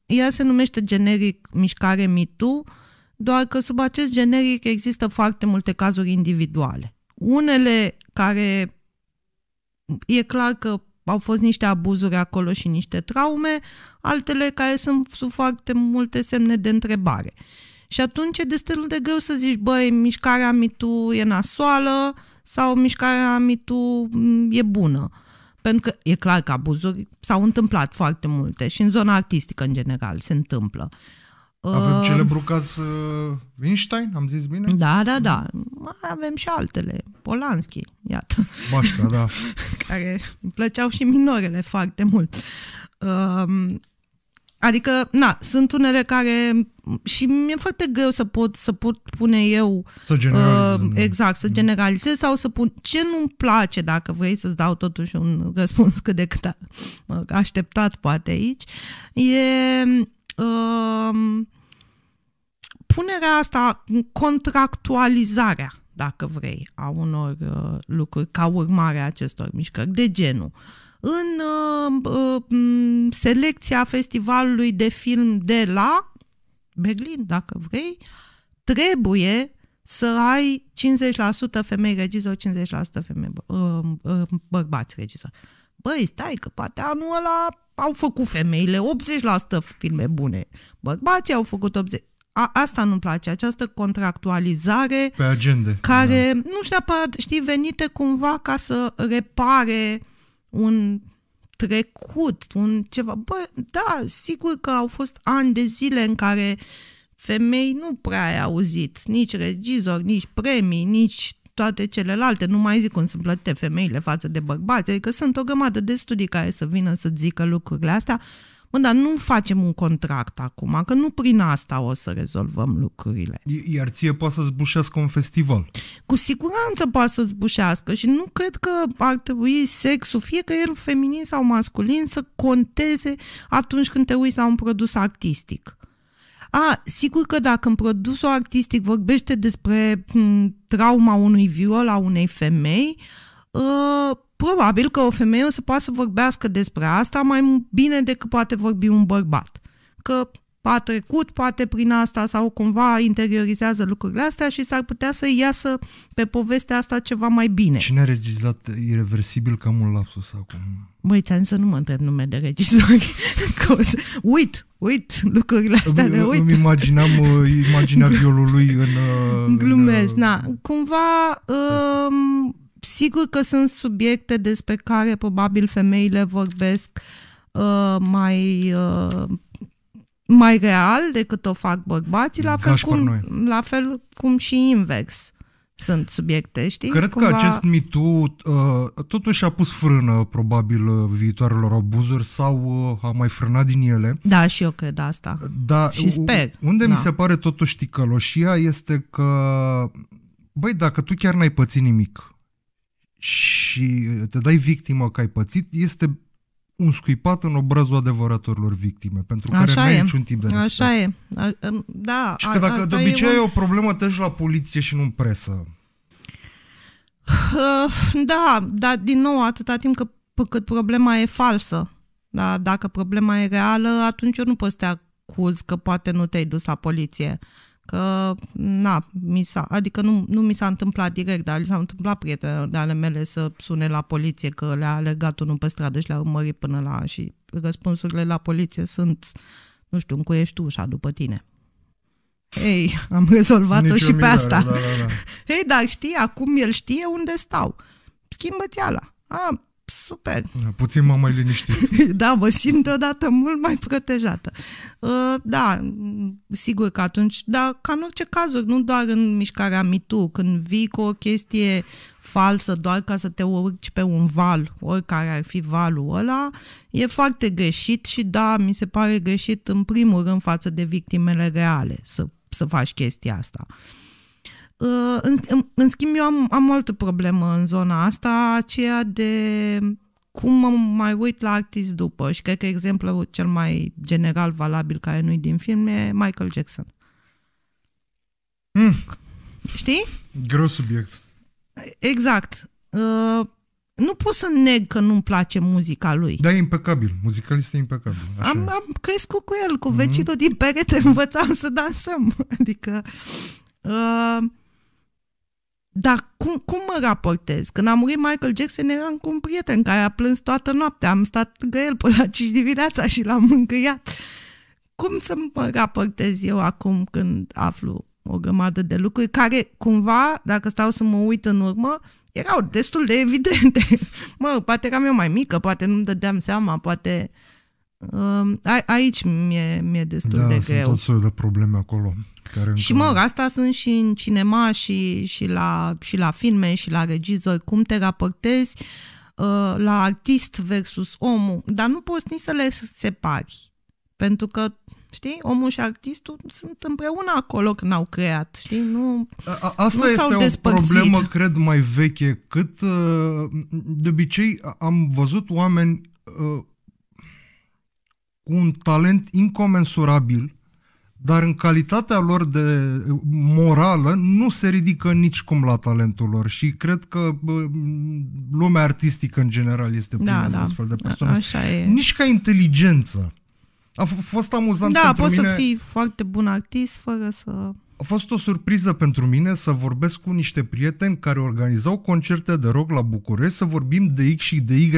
ea se numește generic mișcare mitu, doar că sub acest generic există foarte multe cazuri individuale. Unele care e clar că au fost niște abuzuri acolo și niște traume, altele care sunt sub foarte multe semne de întrebare. Și atunci e destul de greu să zici, băi, mișcarea mitu e nasoală sau mișcarea mitu mm, e bună. Pentru că e clar că abuzuri s-au întâmplat foarte multe și în zona artistică, în general, se întâmplă. Avem uh, celebru caz uh, Einstein, am zis bine? Da, da, da. Avem și altele. Polanski, iată. Bașca, da. [LAUGHS] Care îmi plăceau și minorele foarte mult. Uh, Adică, na, sunt unele care și mi-e foarte greu să pot să pot pune eu să uh, da. exact, să mm. generalizez sau să pun ce nu-mi place, dacă vrei să-ți dau totuși un răspuns cât de cât a, așteptat poate aici, e uh, punerea asta, contractualizarea dacă vrei, a unor uh, lucruri ca urmare a acestor mișcări de genul. Uh, în uh, uh, selecția festivalului de film de la Berlin, dacă vrei, trebuie să ai 50% femei regizori, 50% femei bă, uh, uh, bărbați regizori. Băi, stai că poate anul ăla au făcut femeile 80% filme bune, bărbații au făcut 80%. A, asta nu-mi place, această contractualizare pe agende, care da. nu știu neapărat, știi, venite cumva ca să repare uh, un trecut, un ceva. Bă, da, sigur că au fost ani de zile în care femei nu prea ai auzit nici regizor, nici premii, nici toate celelalte, nu mai zic cum sunt plătite femeile față de bărbați, adică sunt o grămadă de studii care să vină să zică lucrurile astea, Bă, dar nu facem un contract acum, că nu prin asta o să rezolvăm lucrurile. Iar ție poate să zbușească un festival. Cu siguranță poate să zbușească și nu cred că ar trebui sexul, fie că el feminin sau masculin, să conteze atunci când te uiți la un produs artistic. A, sigur că dacă în produsul artistic vorbește despre m, trauma unui viol a unei femei, uh, probabil că o femeie o să poată să vorbească despre asta mai bine decât poate vorbi un bărbat. Că a trecut poate prin asta sau cumva interiorizează lucrurile astea și s-ar putea să iasă pe povestea asta ceva mai bine. Cine a regizat Irreversibil cam un lapsus acum? Băi, ți-am să nu mă întreb nume de regizor. [LAUGHS] Uit, uit, lucrurile astea îmi, le uit. Îmi imaginam uh, imaginea violului în... Uh, Glumesc, în... Uh, na. Cumva... Da. Um, Sigur că sunt subiecte despre care probabil femeile vorbesc uh, mai uh, mai real decât o fac bărbații, la fel, cum, la fel cum și invers sunt subiecte, știi? Cred Cumva... că acest mitu uh, totuși a pus frână probabil uh, viitoarelor abuzuri sau uh, a mai frânat din ele. Da, și eu cred asta. Da, și sper. Unde da. mi se pare totuși ticăloșia este că băi, dacă tu chiar n-ai pățit nimic, și te dai victimă că ai pățit, este un scuipat în obrazul adevăratorilor victime, pentru care Așa n-ai niciun timp de respect. Așa e. A, da, și că dacă de obicei e, un... o problemă, te la poliție și nu în presă. Da, dar din nou, atâta timp că, cât problema e falsă. Da, dacă problema e reală, atunci eu nu pot să te acuz că poate nu te-ai dus la poliție. Că, na, mi s-a, adică nu, nu mi s-a întâmplat direct, dar s-a întâmplat prietene de ale mele să sune la poliție că le-a legat unul pe stradă și le-a urmărit până la... Și răspunsurile la poliție sunt, nu știu, cu ești tu ușa după tine. Ei, am rezolvat-o și pe asta. Da, da, da. Ei, dar știi, acum el știe unde stau. Schimbă-ți ala. A, super. Puțin m-am mai liniștit. [LAUGHS] da, mă simt deodată mult mai protejată. Uh, da, sigur că atunci, dar ca în orice cazuri, nu doar în mișcarea mitu, când vii cu o chestie falsă doar ca să te urci pe un val, oricare ar fi valul ăla, e foarte greșit și da, mi se pare greșit în primul rând față de victimele reale să, să faci chestia asta. Uh, în, în, schimb, eu am, am altă problemă în zona asta, aceea de cum mă mai uit la artist după și cred că exemplul cel mai general valabil care nu-i din film e Michael Jackson. Mm. Știi? Gros subiect. Exact. Uh, nu pot să neg că nu-mi place muzica lui. Da, e impecabil. Muzicalist e impecabil. Așa am, am crescut cu el, cu mhm. vecinul mm-hmm. din perete, învățam să dansăm. [LAUGHS] Adică... Uh, dar cum, cum mă raportez? Când a murit Michael Jackson, eram cu un prieten care a plâns toată noaptea. Am stat lângă el până la 5 dimineața și l-am mângâiat. Cum să mă raportez eu acum când aflu o grămadă de lucruri care, cumva, dacă stau să mă uit în urmă, erau destul de evidente. [LAUGHS] mă, poate eram eu mai mică, poate nu-mi dădeam seama, poate... Uh, a, aici mi-e, mi-e destul da, de sunt greu. tot soiul de probleme acolo. Care și încă... mă, asta sunt și în cinema și, și, la, și la filme și la regizori. Cum te raportezi uh, la artist versus omul. Dar nu poți nici să le separi. Pentru că Știi? Omul și artistul sunt împreună acolo când au creat, știi? Nu, A, asta nu este o despărțit. problemă, cred, mai veche, cât uh, de obicei am văzut oameni uh, cu un talent incomensurabil, dar în calitatea lor de morală nu se ridică nici cum la talentul lor și cred că bă, lumea artistică în general este da, plină da, de da. astfel de persoane. Nici ca inteligență. A fost amuzant da, pentru mine. Da, poți să fii foarte bun artist fără să... A fost o surpriză pentru mine să vorbesc cu niște prieteni care organizau concerte de rock la București, să vorbim de X și de Y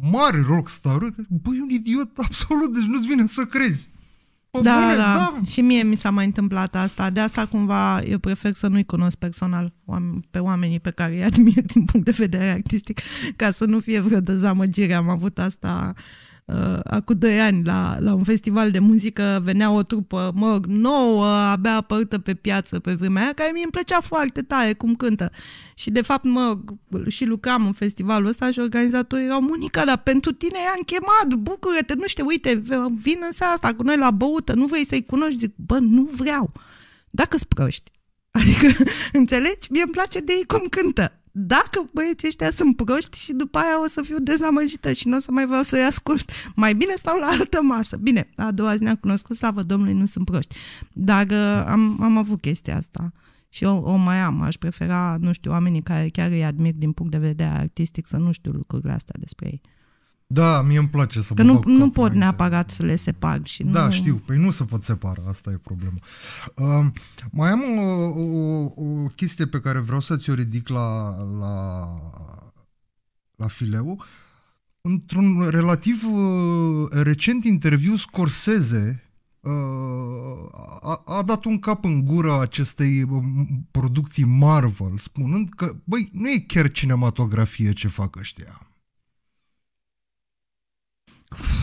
mare rockstar băi, un idiot absolut, deci nu-ți vine să crezi. Pă, da, bine, da, da. Și mie mi s-a mai întâmplat asta. De asta cumva eu prefer să nu-i cunosc personal pe oamenii pe care îi admir din punct de vedere artistic, ca să nu fie vreo dezamăgire. Am avut asta uh, uh, acum doi ani la, la un festival de muzică venea o trupă, mă rog, nouă, abia apărută pe piață pe vremea aia, care mi îmi plăcea foarte tare cum cântă. Și de fapt, mă, și lucram în festivalul ăsta și organizatorii erau, Monica, dar pentru tine i-am chemat, bucură-te, nu știu, uite, vin în seara asta cu noi la băută, nu vrei să-i cunoști? Zic, bă, nu vreau. Dacă-s proști. [LAUGHS] Adică, înțelegi? Mie îmi place de ei cum cântă dacă băieții ăștia sunt proști și după aia o să fiu dezamăgită și nu o să mai vreau să-i ascult. Mai bine stau la altă masă. Bine, a doua zi ne-am cunoscut, slavă Domnului, nu sunt proști. Dar uh, am, am avut chestia asta și o, o mai am. Aș prefera, nu știu, oamenii care chiar îi admir din punct de vedere artistic să nu știu lucrurile astea despre ei. Da, mie îmi place să Că nu, nu pot neapărat să le separ și da, nu... Da, știu, păi nu se pot separa, asta e problema. Uh, mai am o, o, o chestie pe care vreau să ți-o ridic la, la, la fileu. Într-un relativ uh, recent interviu, Scorsese uh, a, a dat un cap în gură acestei uh, producții Marvel, spunând că, băi, nu e chiar cinematografie ce fac ăștia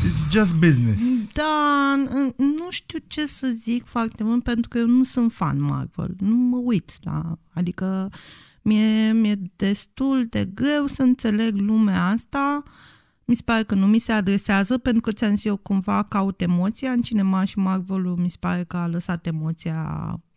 It's just business. Da, nu știu ce să zic foarte mult, pentru că eu nu sunt fan Marvel. Nu mă uit la... Adică mi-e, mi-e destul de greu să înțeleg lumea asta uh, mi se pare că nu mi se adresează pentru că ți-am zis eu cumva caut emoția în cinema și marvel mi se pare că a lăsat emoția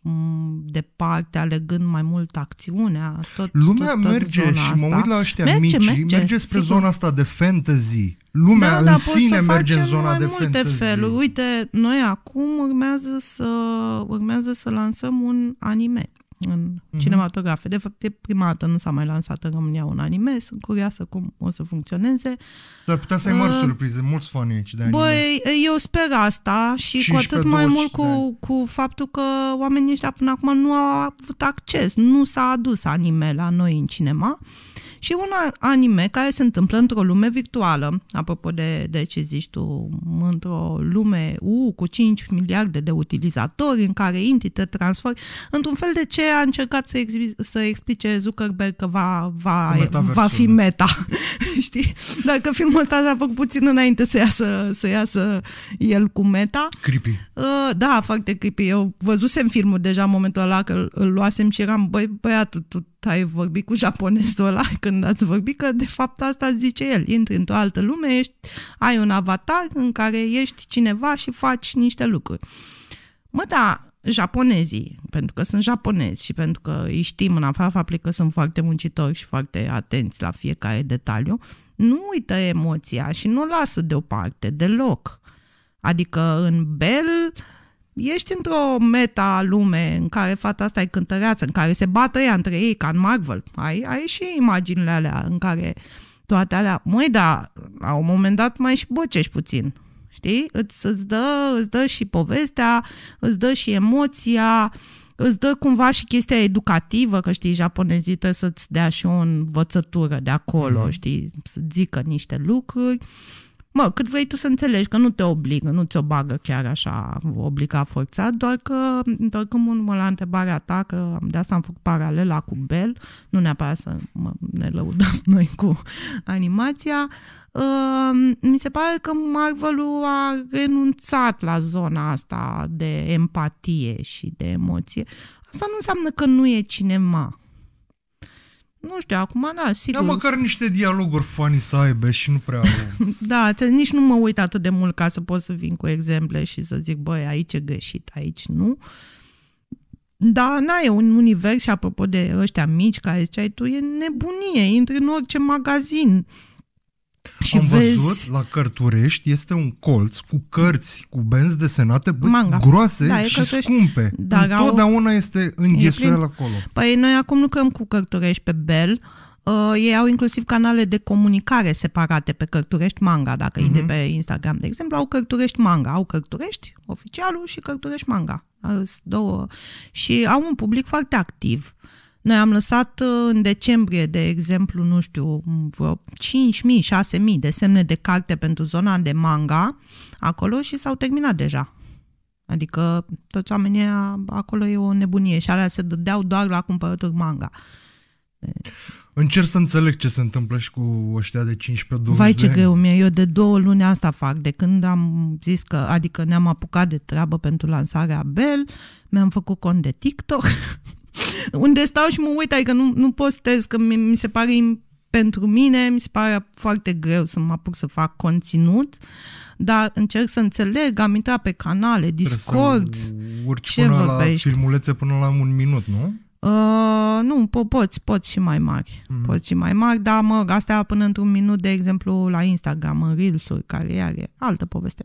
mm, departe, alegând mai mult acțiunea. Tot, Lumea tot, tot merge și asta. mă uit la ăștia merge, mici, merge, merge spre sigur. zona asta de fantasy. Lumea da, în da, sine merge în zona mai de multe fantasy. feluri. Uite, noi acum urmează să, urmează să lansăm un anime în mm-hmm. cinematografe. De fapt, e prima dată nu s-a mai lansat în România un anime. Sunt curioasă cum o să funcționeze. Dar putea să ai mari uh, surprize, mulți fani aici de anime. Băi, eu sper asta și cu atât mai mult cu, cu faptul că oamenii ăștia până acum nu au avut acces, nu s-a adus anime la noi în cinema. Și un anime care se întâmplă într-o lume virtuală, apropo de, de ce zici tu, într-o lume U uh, cu 5 miliarde de utilizatori în care intri, te transformi, într-un fel de ce a încercat să, exibi, să explice Zuckerberg că va, va, va fi da. meta. [LAUGHS] Știi? Dar că filmul ăsta s-a făcut puțin înainte să iasă, să iasă el cu meta. Creepy. Uh, da, foarte creepy. Eu văzusem filmul deja în momentul ăla că îl luasem și eram, băi, băiatul, tu ai vorbit cu japonezul ăla [LAUGHS] când ați vorbit, că de fapt asta zice el. Intri într-o altă lume, ești, ai un avatar în care ești cineva și faci niște lucruri. Mă, da, japonezii, pentru că sunt japonezi și pentru că îi știm în afara faptului că sunt foarte muncitori și foarte atenți la fiecare detaliu, nu uită emoția și nu o lasă deoparte deloc. Adică în Bel ești într-o meta lume în care fata asta e cântăreață, în care se bată ea între ei ca în Marvel. Ai, ai și imaginile alea în care toate alea... Măi, da, la un moment dat mai și bocești puțin știi? Îți, îți, dă, îți dă și povestea, îți dă și emoția, îți dă cumva și chestia educativă, că știi, japonezită să-ți dea și o învățătură de acolo, mm-hmm. știi, să zică niște lucruri. Uh, mă, cât vrei tu să înțelegi, că nu te obligă, nu ți-o bagă chiar așa, obliga forțat, doar că, întorcându-mă la întrebarea ta, că de asta am făcut paralela cu Bel, nu neapărat să mă, ne lăudăm [LAUGHS] noi cu animația, uh, mi se pare că Marvel a renunțat la zona asta de empatie și de emoție. Asta nu înseamnă că nu e cinema, nu știu, acum, da, sigur. Da, măcar niște dialoguri funny să aibă și nu prea... [LAUGHS] da, nici nu mă uit atât de mult ca să pot să vin cu exemple și să zic, băi, aici e greșit, aici nu. Da, na, e un univers și apropo de ăștia mici care ziceai tu, e nebunie, intri în orice magazin. Uh, și Am vezi... văzut la Cărturești este un colț cu cărți, cu benzi desenate bă, Manga. groase da, și Cărturești. scumpe. Da, Întotdeauna au... este înghesuială plin... acolo. Păi noi acum lucrăm cu Cărturești pe Bel. Uh, ei au inclusiv canale de comunicare separate pe Cărturești Manga, dacă uh-huh. e mhm. pe Instagram, de exemplu, au Cărturești Manga, au Cărturești oficialul și Cărturești Manga. Două. Și au un public foarte activ. Uh, noi am lăsat uh, în decembrie, de exemplu, nu știu, vreo 5.000-6.000 de semne de carte pentru zona de manga acolo și s-au terminat deja. Adică toți oamenii acolo e o nebunie și alea se dădeau doar la cumpărături manga. Încerc să înțeleg ce se întâmplă și cu ăștia de 15-20 Vai ce greu mie, eu de două luni asta fac, de când am zis că, adică ne-am apucat de treabă pentru lansarea Bell, mi-am făcut cont de TikTok, [LAUGHS] unde stau și mă uit, adică nu, nu postez, că mi, mi se pare pentru mine, mi se pare foarte greu să mă apuc să fac conținut, dar încerc să înțeleg, am intrat pe canale, Discord, urci ce până vorbești? la filmulețe până la un minut, nu? Uh, nu, po- poți, poți și mai mari. Mm-hmm. Poți și mai mari, dar mă, astea până într-un minut, de exemplu, la Instagram, în Reels-uri, care are altă poveste.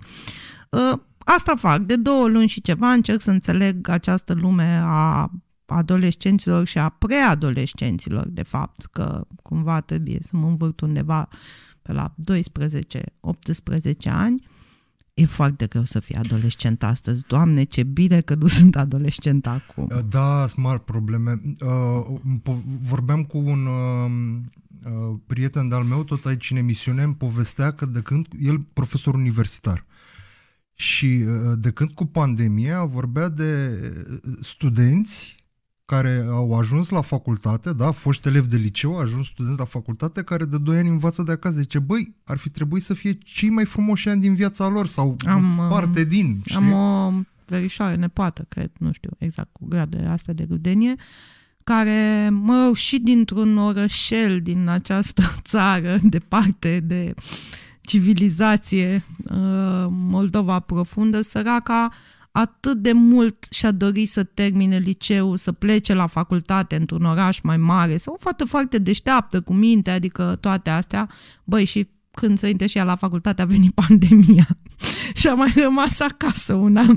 Uh, asta fac, de două luni și ceva încerc să înțeleg această lume a adolescenților și a preadolescenților, de fapt, că cumva trebuie să mă învârt undeva pe la 12-18 ani, e foarte greu să fii adolescent astăzi. Doamne, ce bine că nu sunt adolescent acum. Uh, da, smart probleme. Uh, um, vorbeam cu un um, uh, prieten de-al meu, tot aici în emisiune, îmi povestea că de când el, profesor universitar, și de când cu pandemia vorbea de studenți care au ajuns la facultate, da, foști elevi de liceu, au ajuns studenți la facultate, care de 2 ani învață de acasă. Zice, băi, ar fi trebuit să fie cei mai frumoși ani din viața lor sau am, um, parte din. Știi? Am o verișoare nepoată, cred, nu știu exact, cu gradele astea de rudenie, care, mă, și dintr-un orășel din această [LAUGHS] țară, departe de civilizație, uh, Moldova profundă, săraca, atât de mult și-a dorit să termine liceul, să plece la facultate într-un oraș mai mare, sau o fată foarte deșteaptă cu minte, adică toate astea, băi, și când să intre și ea la facultate a venit [LAUGHS] pandemia și am mai rămas acasă un an [LAUGHS]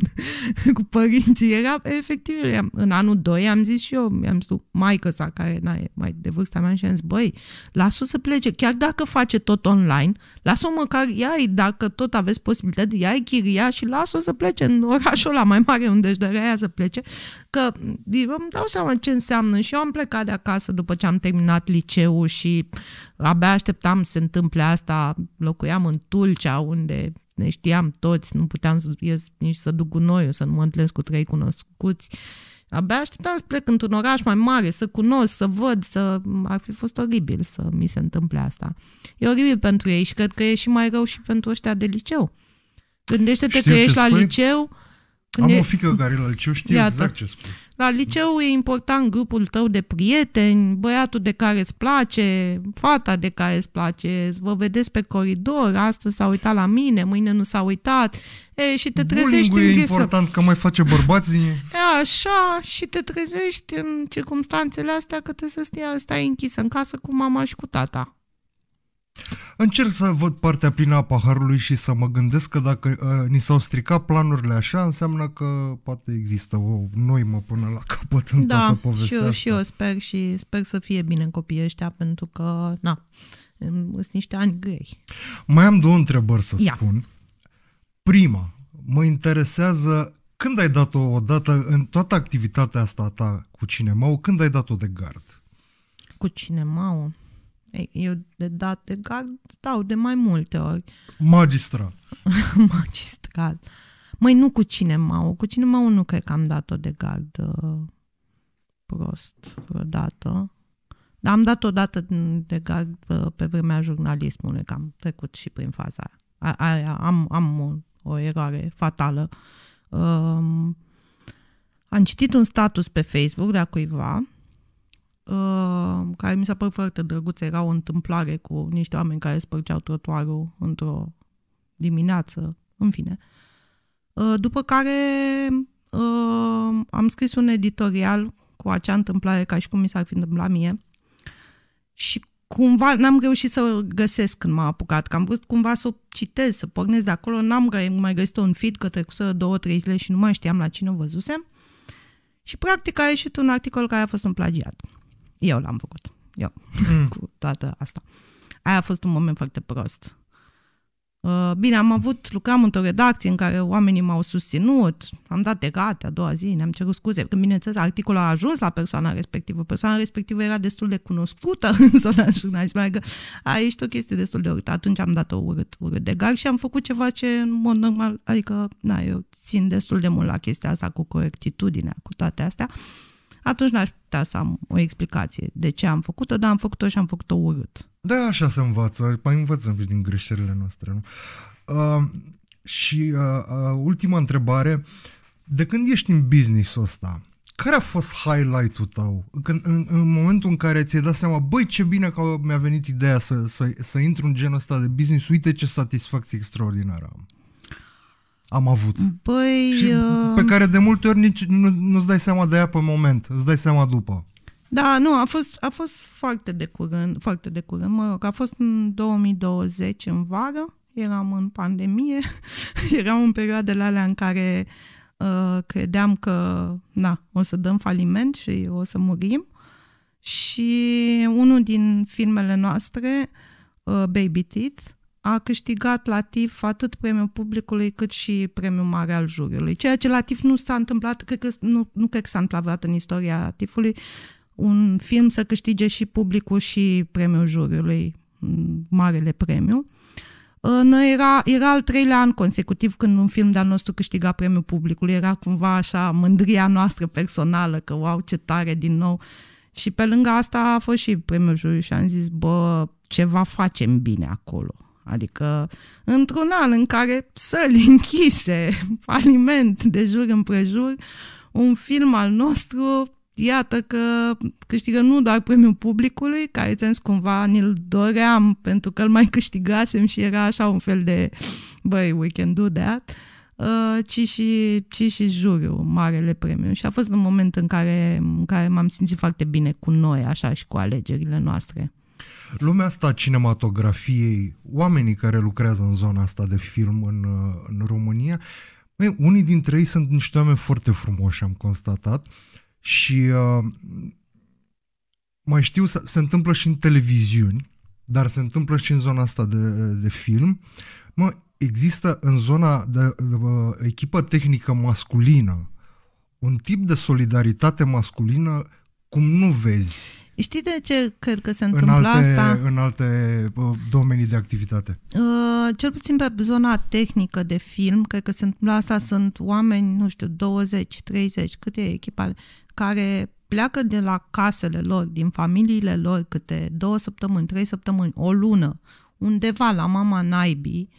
cu părinții. Era efectiv, în anul 2 am zis și eu, mi-am zis maică sa care n e mai de vârsta mea și am zis, băi, las-o să plece, chiar dacă face tot online, las-o măcar ia dacă tot aveți posibilitate, ia chiria și las-o să plece în orașul la mai mare unde își dorea ea să plece, că îmi dau seama ce înseamnă și eu am plecat de acasă după ce am terminat liceul și abia așteptam să se întâmple asta, locuiam în Tulcea unde ne știam toți, nu puteam să ies nici să duc gunoiul, să nu mă întâlnesc cu trei cunoscuți. Abia așteptam să plec într-un oraș mai mare, să cunosc, să văd, să... Ar fi fost oribil să mi se întâmple asta. E oribil pentru ei și cred că e și mai rău și pentru ăștia de liceu. Gândește-te Știu că ești spui? la liceu când Am e... o fică care la liceu știe Iată. exact ce spui. La liceu e important grupul tău de prieteni, băiatul de care îți place, fata de care îți place, vă vedeți pe coridor, astăzi s-a uitat la mine, mâine nu s-a uitat e, și te trezești e e important că mai face bărbați din e, Așa, și te trezești în circumstanțele astea că trebuie să stai închisă în casă cu mama și cu tata. Încerc să văd partea plină a paharului și să mă gândesc că dacă uh, ni s-au stricat planurile așa, înseamnă că poate există o noimă până la capăt în da, toată povestea și eu, asta. și eu sper și sper să fie bine copiii ăștia pentru că, na, sunt niște ani grei. Mai am două întrebări să spun. Prima, mă interesează când ai dat-o odată în toată activitatea asta ta cu cinemau, când ai dat-o de gard? Cu cinemau? Eu de de gag, dau de mai multe ori. Magistral. [LAUGHS] Magistral. Mai nu cu cinema Cu cinema nu cred că am dat-o de gard uh, prost vreodată. Dar am dat o dată de gard uh, pe vremea jurnalismului, că am trecut și prin faza aia. A, am, am o, o eroare fatală. Um, am citit un status pe Facebook de-a cuiva Ă, care mi s-a părut foarte drăguță, Era o întâmplare cu niște oameni care spărgeau trotuarul într-o dimineață, în fine. Ă, după care ă, am scris un editorial cu acea întâmplare ca și cum mi s-ar fi întâmplat mie și cumva n-am reușit să o găsesc când m-am apucat, că am vrut cumva să o citesc, să pornesc de acolo, n-am mai găsit-o feed, că trecuse două, trei zile și nu mai știam la cine o văzusem. Și practic a ieșit un articol care a fost un plagiat. Eu l-am făcut. Eu. Mm. [LAUGHS] cu toată asta. Aia a fost un moment foarte prost. Uh, bine, am avut, lucram într-o redacție în care oamenii m-au susținut, am dat de gata a doua zi, ne-am cerut scuze. Când, bineînțeles, articolul a ajuns la persoana respectivă. Persoana respectivă era destul de cunoscută [LAUGHS] în zona jurnalismului, adică a ieșit o chestie destul de urâtă. Atunci am dat-o urât, urât de gar și am făcut ceva ce, în mod normal, adică, na, eu țin destul de mult la chestia asta cu corectitudinea, cu toate astea. Uh, atunci n-aș putea să am o explicație de ce am făcut-o, dar am făcut-o și am făcut-o urât. Da, așa se învață, mai păi învățăm și din greșelile noastre, nu? Uh, și uh, uh, ultima întrebare, de când ești în business-ul ăsta, care a fost highlight-ul tău? Când, în, în momentul în care ți-ai dat seama, băi, ce bine că mi-a venit ideea să, să, să intru în genul ăsta de business, uite ce satisfacție extraordinară am am avut. Păi, și uh... pe care de multe ori nici nu, nu-ți dai seama de ea pe moment, îți dai seama după. Da, nu, a fost, a fost foarte de curând, foarte de curând, mă rog, a fost în 2020, în vară, eram în pandemie, [LAUGHS] eram în perioadele alea în care uh, credeam că, na, o să dăm faliment și o să murim și unul din filmele noastre, uh, Baby Teeth, a câștigat Latif atât premiul publicului cât și premiul mare al juriului. Ceea ce Latif nu s-a întâmplat, cred că, nu, nu cred că s-a întâmplat în istoria Latifului, un film să câștige și publicul și premiul juriului, mm, marele premiu. Noi era, era al treilea an consecutiv când un film de-al nostru câștiga premiul publicului. Era cumva așa mândria noastră personală că, wow, ce tare din nou. Și pe lângă asta a fost și premiul juriului și am zis, bă, ceva facem bine acolo Adică într-un an în care săli [LAUGHS] închise, faliment de jur împrejur, un film al nostru, iată că câștigă nu doar premiul publicului, care ți cumva ni-l doream pentru că îl mai câștigasem și era așa un fel de băi, we can do that, uh, ci și, ci și juriu, marele premiu. Și a fost un moment în care, în care m-am simțit foarte bine cu noi, așa și cu alegerile noastre lumea asta a cinematografiei, oamenii care lucrează în zona asta de film în, în România, băi, unii dintre ei sunt niște oameni foarte frumoși, am constatat, și uh, mai știu, se întâmplă și în televiziuni, dar se întâmplă și în zona asta de, de film. Mă, există în zona de, de, de uh, echipă tehnică masculină un tip de solidaritate masculină cum nu vezi. Știi de ce cred că se întâmplă în alte, asta? În alte domenii de activitate. Uh, cel puțin pe zona tehnică de film, cred că se întâmplă asta, sunt oameni, nu știu, 20, 30, câte e echipa, care pleacă de la casele lor, din familiile lor, câte două săptămâni, trei săptămâni, o lună, undeva la mama naibii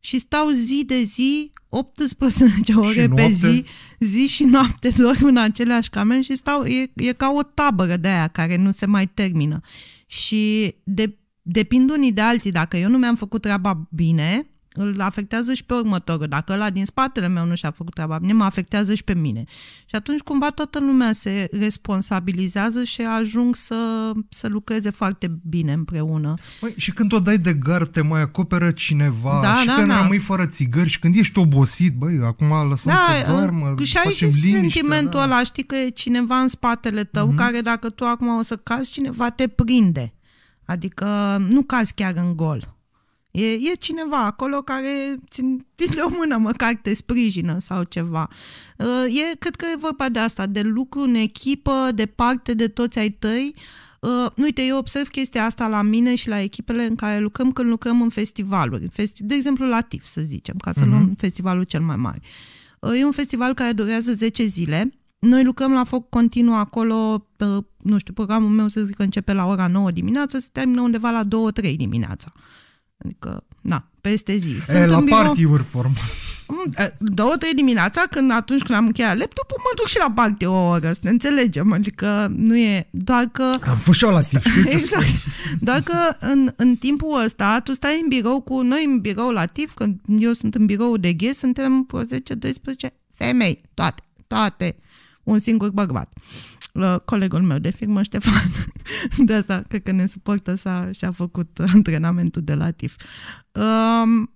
și stau zi de zi 18 ore pe zi, zi și noapte [LAUGHS] dorm în aceleași camere și stau, e, e ca o tabără de aia care nu se mai termină. Și de, depind unii de alții, dacă eu nu mi-am făcut treaba bine, îl afectează și pe următorul. Dacă ăla din spatele meu nu și-a făcut treaba bine, mă afectează și pe mine. Și atunci cumva toată lumea se responsabilizează și ajung să, să lucreze foarte bine împreună. Măi, și când o dai de gar, te mai acoperă cineva da, și da, când da. rămâi fără țigări și când ești obosit, băi, acum lăsăm da, să doarmă, Și ai și liniște, sentimentul da. ăla, știi că e cineva în spatele tău mm-hmm. care dacă tu acum o să cazi, cineva te prinde. Adică nu cazi chiar în gol E, e cineva acolo care ține o mână, măcar te sprijină sau ceva. Uh, e, cred că e vorba de asta, de lucru în echipă, de parte de toți ai tăi. Uh, uite, eu observ chestia asta la mine și la echipele în care lucrăm când lucrăm în festivaluri. De exemplu, la TIF, să zicem, ca să uh-huh. luăm festivalul cel mai mare. Uh, e un festival care durează 10 zile. Noi lucrăm la foc continuu acolo, nu știu, programul meu să zic că începe la ora 9 dimineața, se termină undeva la 2-3 dimineața. Adică, na, peste zi. Sunt mm, e, la party-uri, pormă. Două, trei dimineața, când atunci când am încheiat laptopul, mă duc și la party o oră, să ne înțelegem. Adică nu e doar că... Am fost și eu la tip, [LAUGHS] Exact. Doar că în, în timpul ăsta tu stai în birou cu noi în birou la TIF, când eu sunt în birou de ghe, suntem 10-12 femei, toate, toate, un singur bărbat. Uh, uh, colegul meu de firmă, Ștefan, [LAUGHS] de asta cred că ne suportă s-a, și-a făcut [LAUGHS] antrenamentul de la TIF. Um,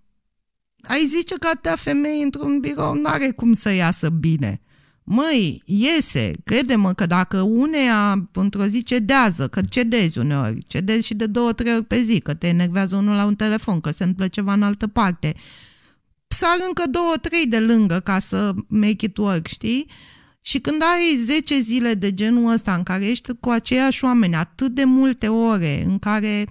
ai zice că atâtea femei într-un birou nu are cum să iasă bine. Măi, iese, crede-mă că dacă unea într-o zi cedează, că cedezi uneori, cedezi și de două, trei ori pe zi, că te enervează unul la un telefon, că se întâmplă ceva în altă parte, sar încă două, trei de lângă ca să make it work, știi? Uh, și când ai 10 zile de genul ăsta în care ești cu aceiași oameni atât de multe ore, în care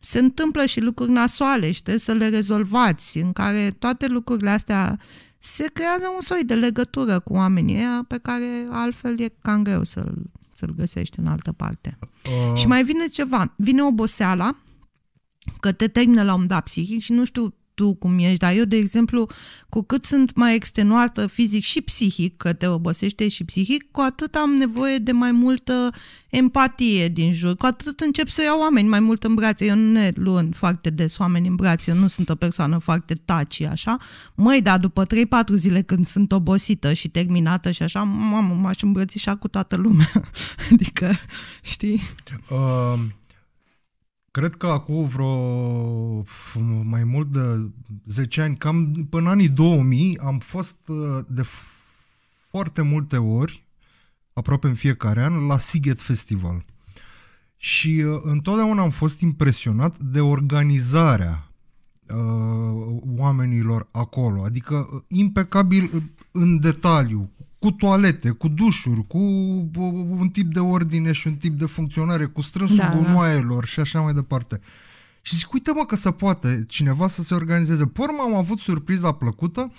se întâmplă și lucruri nasoale și trebuie să le rezolvați, în care toate lucrurile astea se creează un soi de legătură cu oamenii ăia pe care altfel e cam greu să-l, să-l găsești în altă parte. Uh. Și mai vine ceva, vine oboseala, că te termină la un dat psihic și nu știu tu cum ești, dar eu, de exemplu, cu cât sunt mai extenuată fizic și psihic, că te obosește și psihic, cu atât am nevoie de mai multă empatie din jur, cu atât încep să iau oameni mai mult în brațe. Eu nu ne luăm foarte des oameni în brațe, eu nu sunt o persoană foarte taci, așa. Măi, dar după 3-4 zile când sunt obosită și terminată și așa, mamă, m-aș îmbrățișa cu toată lumea. [LAUGHS] adică, știi? Um... Cred că acum vreo mai mult de 10 ani, cam până anii 2000, am fost uh, de foarte multe ori, aproape în fiecare an, la Siget Festival. Și uh, întotdeauna am fost impresionat de organizarea uh, oamenilor acolo, adică impecabil în detaliu, cu toalete, cu dușuri, cu un tip de ordine și un tip de funcționare, cu strânsul da, da. gunoaielor da. și așa mai departe. Și zic, uite mă că se poate cineva să se organizeze. Porma am avut surpriza plăcută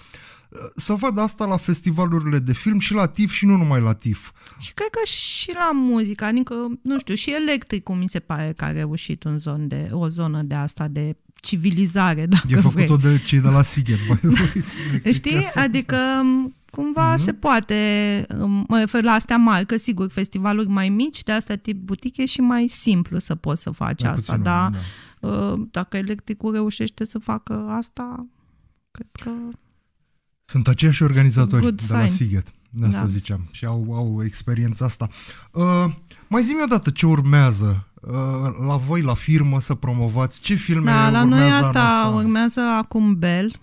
să văd asta la festivalurile de film și la TIF și nu numai la TIF. Și cred că și la muzică, adică, nu știu, și electricul mi se pare că a reușit un zon de, o zonă de asta de civilizare, [LAUGHS] dacă E făcut-o vrei. de cei de la Sighet. [LAUGHS] Știi? Adică, cumva mm-hmm. se poate, um, mă refer la astea mari, că sigur, festivaluri mai mici, de astea tip butic e și mai simplu să poți să faci mai asta, puțin, dar da. da. Uh, dacă electricul reușește să facă asta, cred că... Sunt aceiași organizatori Good de sign. la Siget, de asta da. ziceam, și au, au experiența asta. Uh, mai zi-mi odată ce urmează uh, la voi, la firmă, să promovați, ce filme da, la urmează la noi asta, asta urmează acum Bell,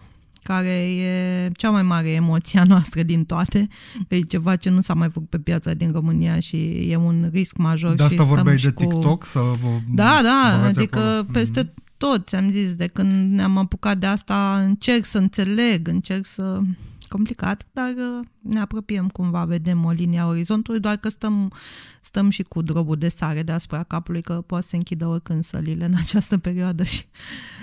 care e cea mai mare emoția noastră din toate, că e ceva ce nu s-a mai făcut pe piața din România și e un risc major. De asta vorbeai de cu... TikTok? Sau da, da, adică acolo. Mm-hmm. peste tot, ți-am zis, de când ne-am apucat de asta, încerc să înțeleg, încerc să complicat, dar uh, ne apropiem cumva, vedem o linie a orizontului, doar că stăm, stăm și cu drobul de sare deasupra capului, că poate să închidă oricând sălile în această perioadă și,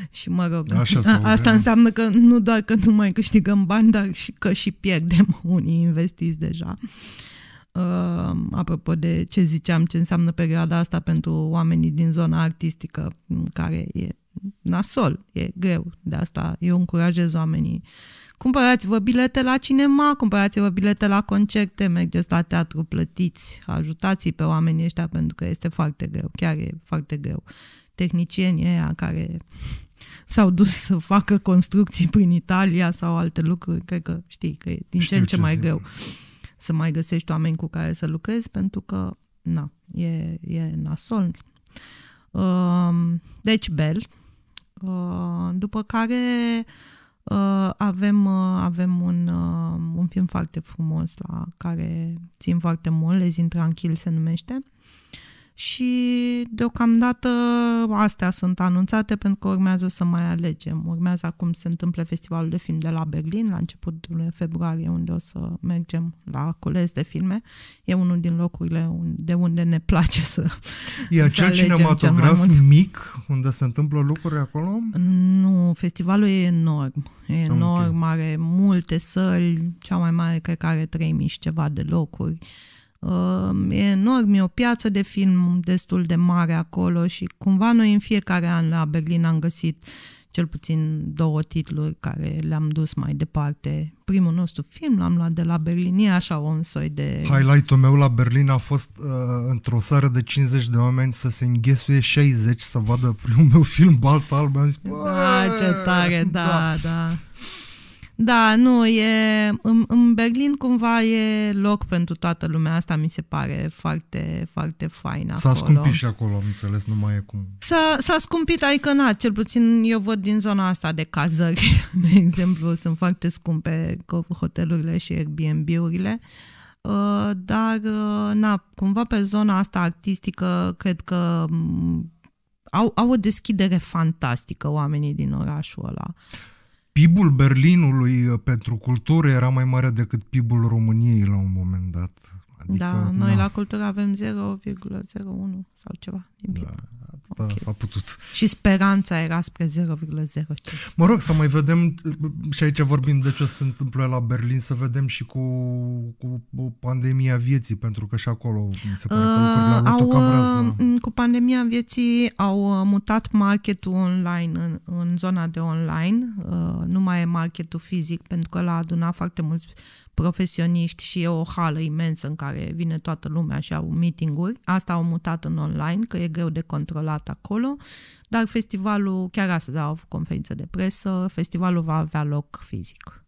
și mă rog, Așa a, asta înseamnă că nu doar că nu mai câștigăm bani, dar și că și pierdem [LAUGHS] unii investiți deja. Uh, apropo de ce ziceam, ce înseamnă perioada asta pentru oamenii din zona artistică, care e nasol, e greu. De asta eu încurajez oamenii uh, Cumpărați-vă bilete la cinema, cumpărați-vă bilete la concerte, mergeți la teatru, plătiți, ajutați pe oamenii ăștia pentru că este foarte greu, chiar e foarte greu. Tehnicienii ăia care [LAUGHS] s-au dus să facă construcții prin Italia sau alte lucruri, cred că știi că e din ce în ce, mai zi. greu să mai găsești oameni cu care să lucrezi pentru că, na, e, e nasol. Um, deci, Bel. Uh, după care Uh, avem, uh, avem un, uh, un film foarte frumos la care țin foarte mult, Lezin Tranquil se numește. Uh, și deocamdată astea sunt anunțate pentru că urmează să mai alegem. Urmează acum se întâmplă festivalul de film de la Berlin la începutul februarie unde o să mergem la cules de filme. E unul din locurile de unde ne place să [LAUGHS] E acel cinematograf cel mic unde se întâmplă lucruri acolo? Nu, festivalul e enorm. E ah, enorm, okay. are multe săli, cea mai mare cred că are 3000 și ceva de locuri. Uh, Um, e enorm, e o piață de film destul de mare acolo și cumva noi în fiecare an la Berlin am găsit cel puțin două titluri care le-am dus mai departe. Primul nostru film l-am luat de la Berlin, e așa un soi de... Highlight-ul meu la Berlin a fost uh, într-o seară de 50 de oameni să se înghesuie 60 să vadă primul meu film Balta Albă. Am zis, da, ce tare, da, da. da. Da, nu, e, în, în Berlin cumva e loc pentru toată lumea asta, mi se pare foarte, foarte fain acolo. S-a scumpit și acolo, am înțeles, nu mai e cum. S-a, s-a scumpit, adică na, cel puțin eu văd din zona asta de cazări, [LAUGHS] de exemplu, sunt foarte scumpe hotelurile și Airbnb-urile. Uh, dar uh, na, cumva pe zona asta artistică cred că mm, au, au o deschidere fantastică oamenii din orașul ăla. PIB-ul Berlinului uh, pentru cultură era mai mare decât PIB-ul României la un moment dat. Adică, da, noi na. la cultură avem 0,01 sau ceva Da, da, okay. s-a putut. Și speranța era spre 0,05. Mă rog, să mai vedem, și aici vorbim de ce se întâmplă la Berlin, să vedem și cu, cu pandemia vieții, pentru că și acolo mi se pare că uh, că au, cam uh, Cu pandemia vieții au uh, mutat marketul online în, în zona de online, uh, nu mai e marketul fizic, pentru că l-a adunat foarte mulți profesioniști și e o hală imensă în care vine toată lumea și au meeting-uri. Asta au mutat în online, că e greu de controlat acolo, dar festivalul, chiar astăzi au avut conferință de presă, festivalul va avea loc fizic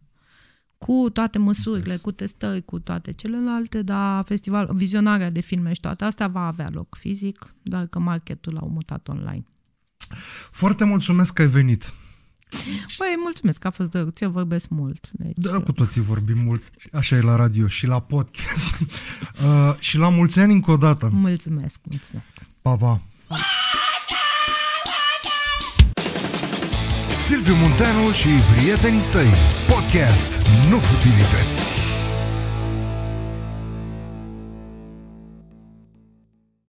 cu toate măsurile, cu testări, cu toate celelalte, dar festival, vizionarea de filme și toate astea va avea loc fizic, doar că marketul l-au mutat online. Foarte mulțumesc că ai venit! Păi, mulțumesc că a fost drăguț, eu vorbesc mult. Deci... Da, cu toții vorbim mult, așa e la radio și la podcast. [LAUGHS] uh, și la mulți ani încă o dată. Mulțumesc, mulțumesc. Pa, pa. pa. Silviu Munteanu și prietenii săi. Podcast, nu futilități.